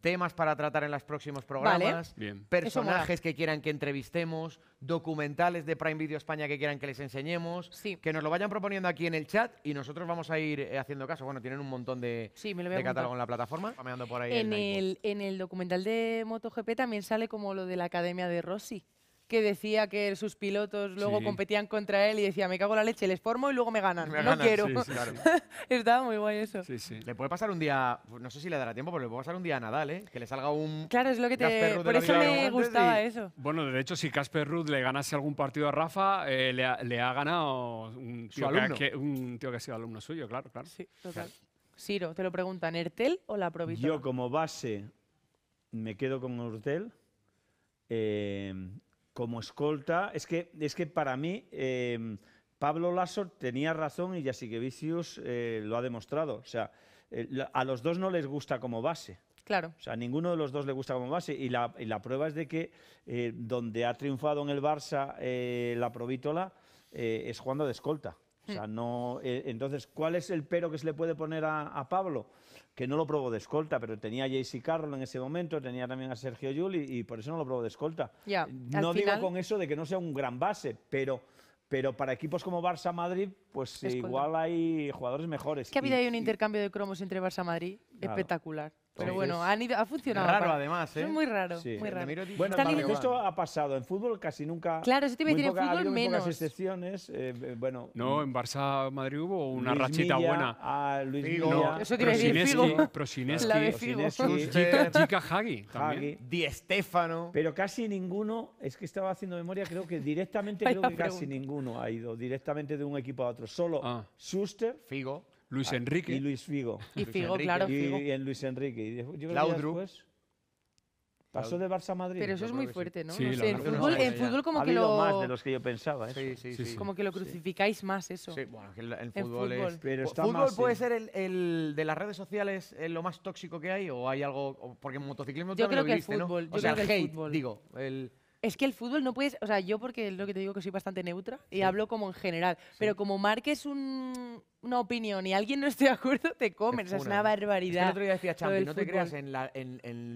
temas para tratar en los próximos programas, personajes que quieran que entrevistemos, documentales de Prime Video España que quieran que les enseñemos, que nos lo vayan proponiendo aquí en el chat y nosotros vamos a ir eh, haciendo caso. Bueno, tienen un montón de, catálogo en la plataforma. en, en el documental de MotoGP también sale como lo de la Academia de Rossi que decía que sus pilotos luego competían contra él y decía, me cago en la leche, les formo y luego me ganan. no quiero. Sí, sí, Estaba muy guay eso. Le puede pasar un día, no sé si le dará tiempo, pero le puede pasar un día a Nadal, ¿eh? que le salga un... Claro, es lo que te... Por eso me gustaba eso. Bueno, de hecho, si Casper Ruth le ganase algún partido a Rafa, eh, le, ha, ganado un tío, Que, ha sido alumno suyo, claro, claro. Sí, total. Siro, te lo preguntan, ¿Ertel o la provisión Yo como base me quedo con Urtel. Eh, como escolta. Es que, es que para mí em, Pablo Lasso tenía razón y que eh, lo ha demostrado. O sea, a los dos no les gusta como base. Claro. O sea, a ninguno de los dos le gusta como base. Y la, prueba es de que eh, donde ha triunfado en el Barça eh, la Provítola eh, es jugando de escolta. Hmm. no, entonces, ¿cuál es el pero que se le puede poner a Pablo? que no lo probó de escolta, pero tenía a JC Carroll en ese momento, tenía también a Sergio Yuli y por eso no lo probó de escolta. no digo con eso de que no sea un gran base, pero pero para equipos como Barça Madrid, pues igual hay jugadores mejores. Que ha habido ahí un intercambio de cromos entre Barça Madrid espectacular. Pero bueno, ha funcionado. Raro además, ¿eh? Es muy raro, muy raro. Bueno, esto ha pasado. En fútbol casi nunca. Claro, eso te iba decir, en fútbol menos. Pocas excepciones. Eh, eh, bueno. No, en Barça Madrid hubo una rachita buena. A Luis Figo. No, eso te iba a Figo. Prosineski. La de Figo. Chica Hagi también. Di Stefano. Pero casi ninguno, es que estaba haciendo memoria, creo que directamente, creo que casi ninguno ha ido directamente de un equipo a otro. Solo ah. Schuster. Figo. Luis ah, Enrique. Y Luis Figo. Y Figo, claro, Y, en Luis Enrique. Y después, pasó de Barça a Madrid. Pero eso es muy fuerte, ¿no? no sé, en, fútbol, en fútbol, como que lo... más de los que yo pensaba. ¿eh? Sí, sí, como que lo crucificáis más eso. Sí, bueno, que el, el, fútbol, es... Pero ¿Fútbol puede ser el, de las redes sociales lo más tóxico que hay o hay algo... Porque en motociclismo yo creo que el fútbol, o sea, el hate, digo, el... Es que el fútbol no puedes, o sea, yo porque lo que te digo que soy bastante neutra y hablo como en general, pero como marques un, una opinión y alguien no esté de acuerdo, te comen. es una barbaridad. otro día decía no te creas, en,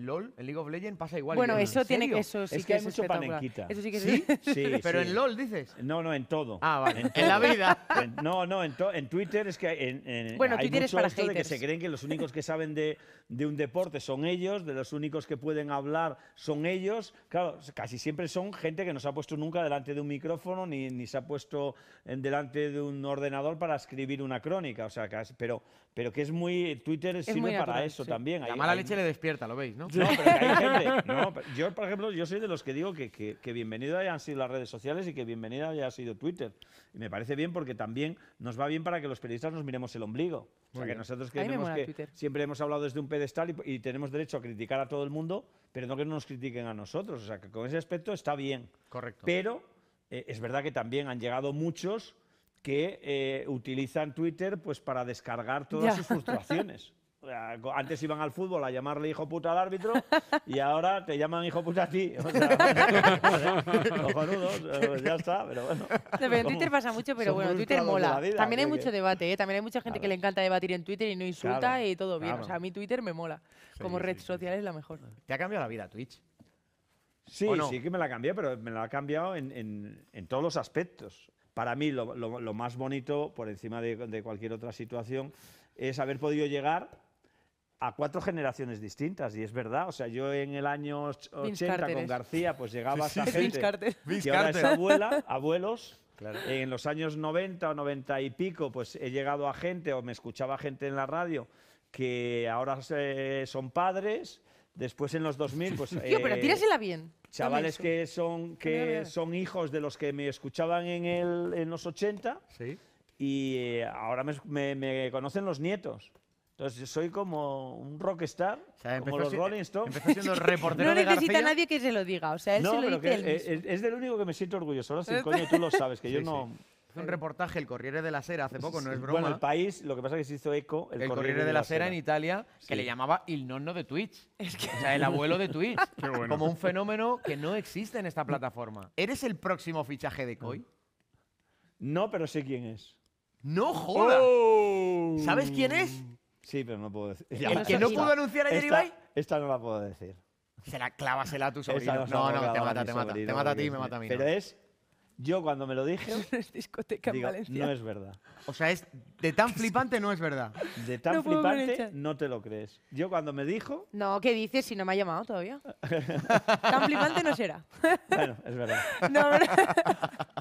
LOL, en League of Legends, pasa igual. Bueno, eso tiene que eso sí es que, es hay mucho panenquita. Eso sí que ¿Sí? Es... sí Pero en LOL dices. No, no, en todo. Ah, vale. En, la vida. no, no, en, en Twitter es que en, bueno, hay Twitter mucho es para de que se creen que los únicos que saben de, de un deporte son ellos, de los únicos que pueden hablar son ellos. Claro, casi siempre son gente que no se ha puesto nunca delante de un micrófono ni, ni se ha puesto delante de un ordenador para escribir una una crónica, o sea, que pero, pero que es muy. Twitter muy para eso también. La mala leche le despierta, lo veis, ¿no? No, pero hay gente. yo, por ejemplo, yo soy de los que digo que, que, que bienvenido hayan sido las redes sociales y que bienvenida haya sido Twitter. Y me parece bien porque también nos va bien para que los periodistas nos miremos el ombligo. O sea, que nosotros que siempre hemos hablado desde un pedestal y, tenemos derecho a criticar a todo el mundo, pero no que no nos critiquen a nosotros. O sea, que con ese aspecto está bien. Correcto. Pero eh, es verdad que también han llegado muchos que eh, utilizan Twitter pues para descargar todas sus frustraciones. Antes iban al fútbol a llamarle hijo puta al árbitro y ahora te llaman hijo puta a ti. O sea, pues ya está, pero bueno. en Twitter pasa mucho, pero bueno, Twitter mola. también hay mucho debate, ¿eh? también hay mucha gente que le encanta debatir en Twitter y no insulta y todo bien. O sea, a mí Twitter me mola. Como red social es la mejor. ¿Te ha cambiado la vida Twitch? Sí, sí que me la ha cambiado, pero me la ha cambiado en, en todos los aspectos para mí lo, más bonito, por encima de, cualquier otra situación, es haber podido llegar a cuatro generaciones distintas, y es verdad. O sea, yo en el año 80 con García, pues llegaba a gente que ahora es abuela, abuelos. En los años 90 o 90 y pico, pues he llegado a gente o me escuchaba gente en la radio que ahora eh, son padres. Después en los 2000, pues... Tío, pero eh, tírasela bien. Chavales que son, que son hijos de los que me escuchaban en, el, en los 80 ¿Sí? y eh, ahora me, conocen los nietos. Entonces soy como un rockstar, como los Rolling Stones. Siendo reportero no necesita nadie que se lo diga, o sea, él se lo dice él es, es, del único que me siento orgulloso. Ahora sí, coño, tú lo sabes, que yo no un reportaje el Corriere de la Sera hace poco, no es broma. Bueno, el país, lo que pasa es que se hizo eco. El, el Corriere, de la, Sera en Italia, que le llamaba el nonno de Twitch. O sea, el abuelo de Twitch. Como un fenómeno que no existe en esta plataforma. ¿Eres el próximo fichaje de Koi? No, pero sé quién es. ¡No joda! Oh. ¿Sabes quién es? Sí, pero no puedo decir. ¿El, que no pudo anunciar ayer esta, Esta no la puedo decir. Se la clávasela a tu sobrino. No, no, no, te mata, te mata. Te mata a ti y me mata a mí. Pero es yo cuando me lo dije. No es discoteca No es verdad. O sea, es de tan flipante no es verdad. De tan flipante no te lo crees. Yo cuando me dijo. No, ¿qué dices si no me ha llamado todavía? Tan flipante no será. Bueno, es verdad. No,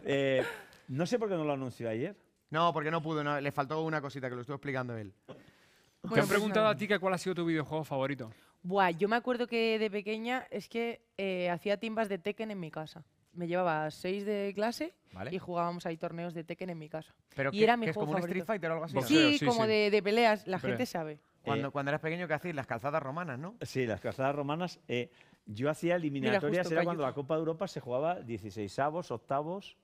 eh, no sé por qué no lo anunció ayer. No, porque no pudo, le faltó una cosita que lo estuvo explicando él. Te han preguntado a ti que cuál ha sido tu videojuego favorito. Buah, yo me acuerdo que de pequeña es que eh, hacía timbas de Tekken en mi casa me llevaba seis de clase y jugábamos ahí torneos de Tekken en mi casa. Pero es como un Street Fighter o algo así. sí, como De, peleas, la gente sabe. Cuando, eh. cuando eras pequeño, ¿qué hacías? Las calzadas romanas, ¿no? Sí, las calzadas romanas. Eh, yo hacía eliminatorias, era cuando la Copa de Europa se jugaba 16avos, octavos,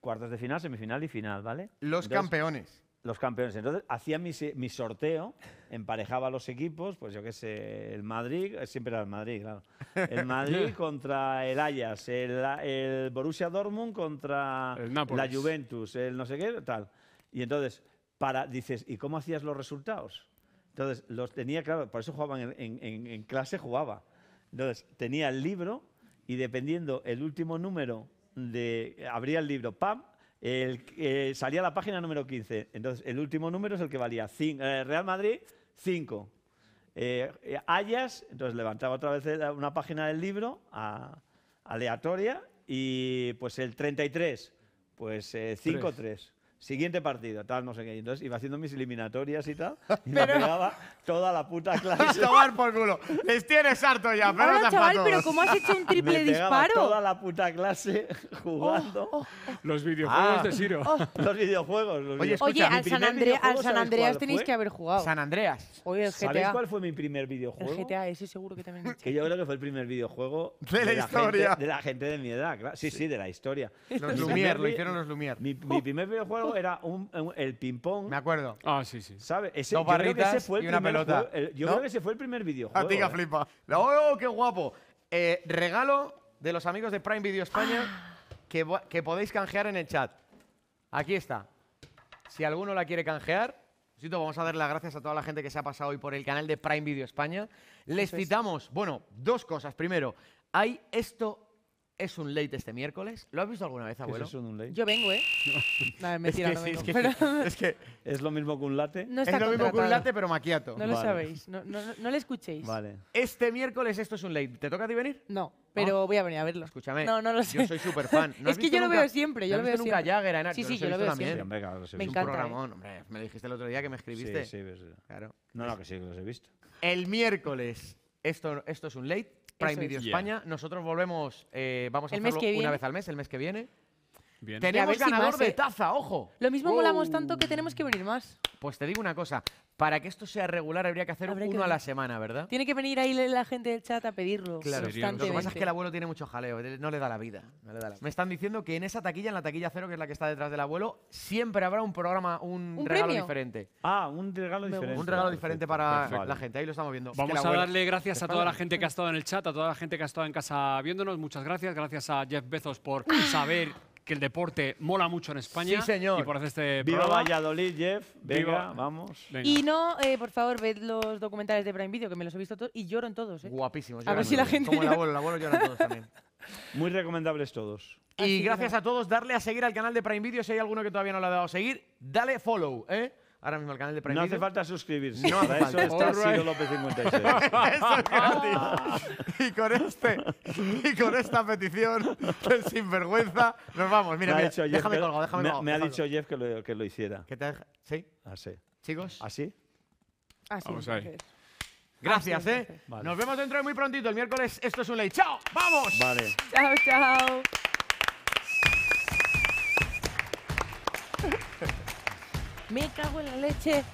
cuartos de final, semifinal y final, ¿vale? Los campeones los campeones. Entonces, hacía mi, mi, sorteo, emparejaba los equipos, pues yo qué sé, el Madrid, eh, siempre era el Madrid, claro. El Madrid contra el Ajax, el, el Borussia Dortmund contra la Juventus, el no sé qué, tal. Y entonces, para, dices, ¿y cómo hacías los resultados? Entonces, los tenía, claro, por eso jugaban en, en clase, jugaba. Entonces, tenía el libro y dependiendo el último número de, abría el libro, pam, el, eh, salía la página número 15. Entonces, el último número es el que valía. Eh, Real Madrid, 5. Eh, Hayas, eh, entonces levantaba otra vez una página del libro aleatoria y pues el 33, pues 5-3. Siguiente partido, tal, no sé qué. Entonces iba haciendo mis eliminatorias y tal. Y me pegaba toda la puta clase. Tomar por culo. Les tienes harto ya, pero chaval, pero ¿cómo has hecho un triple pegaba disparo? toda la puta clase jugando oh, oh, oh. Los videojuegos de ah. Siro. los videojuegos. Oye, al San, Andreas tenéis que haber jugado. San Andreas. Oye, ¿Sabéis cuál fue mi primer videojuego? El GTA, ese seguro que también. Que yo creo que fue el primer videojuego De la historia. Gente, de la gente de mi edad, claro. Sí, sí, de la historia. Los Lumier, lo hicieron los Lumière. mi primer videojuego era el ping-pong. Me acuerdo. Ah, sí, sí. ¿Sabes? Ese, Dos y una pelota, yo creo que ese fue el primer videojuego. A ah, ¿eh? flipa. ¡Oh, qué guapo! Eh, regalo de los amigos de Prime Video España ah. que, que podéis canjear en el chat. Aquí está. Si alguno la quiere canjear, vamos a dar las gracias a toda la gente que se ha pasado hoy por el canal de Prime Video España. Les citamos, bueno, dos cosas. Primero, hay esto es un late este miércoles. ¿Lo has visto alguna vez, abuelo? es un late? Yo vengo, ¿eh? No, mentira, es, que, no vengo. Es, que, es lo mismo que un late. No está es lo mismo que un late, pero maquiato. No lo sabéis, no, no, le escuchéis. Vale. Este miércoles esto es un late. ¿Te toca a ti venir? No, pero voy a venir a verlo. Escúchame. No, no lo sé. Yo soy súper fan. es que yo lo veo siempre. Yo lo veo nunca Jagger, Ana? Sí, sí, yo lo veo siempre. Me encanta. Me dijiste el otro día que me escribiste. Sí, sí, Claro. No, no, que sí, que los he visto. El miércoles esto, esto es un late. Prime Video España. Nosotros volvemos, eh, vamos a una vez al mes, el mes que viene. Tenemos ganador de taza, ojo. Lo mismo volamos uh. tanto que tenemos que venir más. Pues te digo una cosa, para que esto sea regular habría que hacer uno a la semana, ¿verdad? Tiene que venir ahí la gente del chat a pedirlo. Claro. Lo que pasa es que el abuelo tiene mucho jaleo, no le da la vida. Me están diciendo que en esa taquilla, en la taquilla cero, que es la que está detrás del abuelo, siempre habrá un programa, un, regalo diferente. Ah, un regalo diferente. Un regalo diferente para la gente, ahí lo estamos viendo. Vamos a darle gracias a toda la gente que ha estado en el chat, a toda la gente que ha estado en casa viéndonos. Muchas gracias. Gracias a Jeff Bezos por saber que el deporte mola mucho en España. Sí, señor. Y por este Viva Valladolid, Jeff. Venga, vamos. Y no, eh, por favor, ved los documentales de Prime Video, que me los he visto todos y lloro en todos. ¿eh? Guapísimos. A ver si la gente... Como el abuelo, el abuelo llora todos también. Muy recomendables todos. Y gracias a todos, darle a seguir al canal de Prime Video. Si hay alguno que todavía no lo ha dado a seguir, dale follow, ¿eh? ahora mismo al canal de Prime No hace falta suscribirse. No eso está López 56. Eso es gratis. Y con, este, y con esta petición es sinvergüenza, nos vamos. Mira, déjame déjame me- Me ha dicho Jeff que lo, que lo hiciera. ¿Qué te ¿Sí? Así. Ah, Chicos, ¿Así? ¿Ah, Así, Vamos ahí. gracias, ¿eh? Nos vemos dentro de muy prontito, el miércoles. Esto es un ley. ¡Chao! ¡Vamos! Vale. Chao, chao. Me cago en la leche.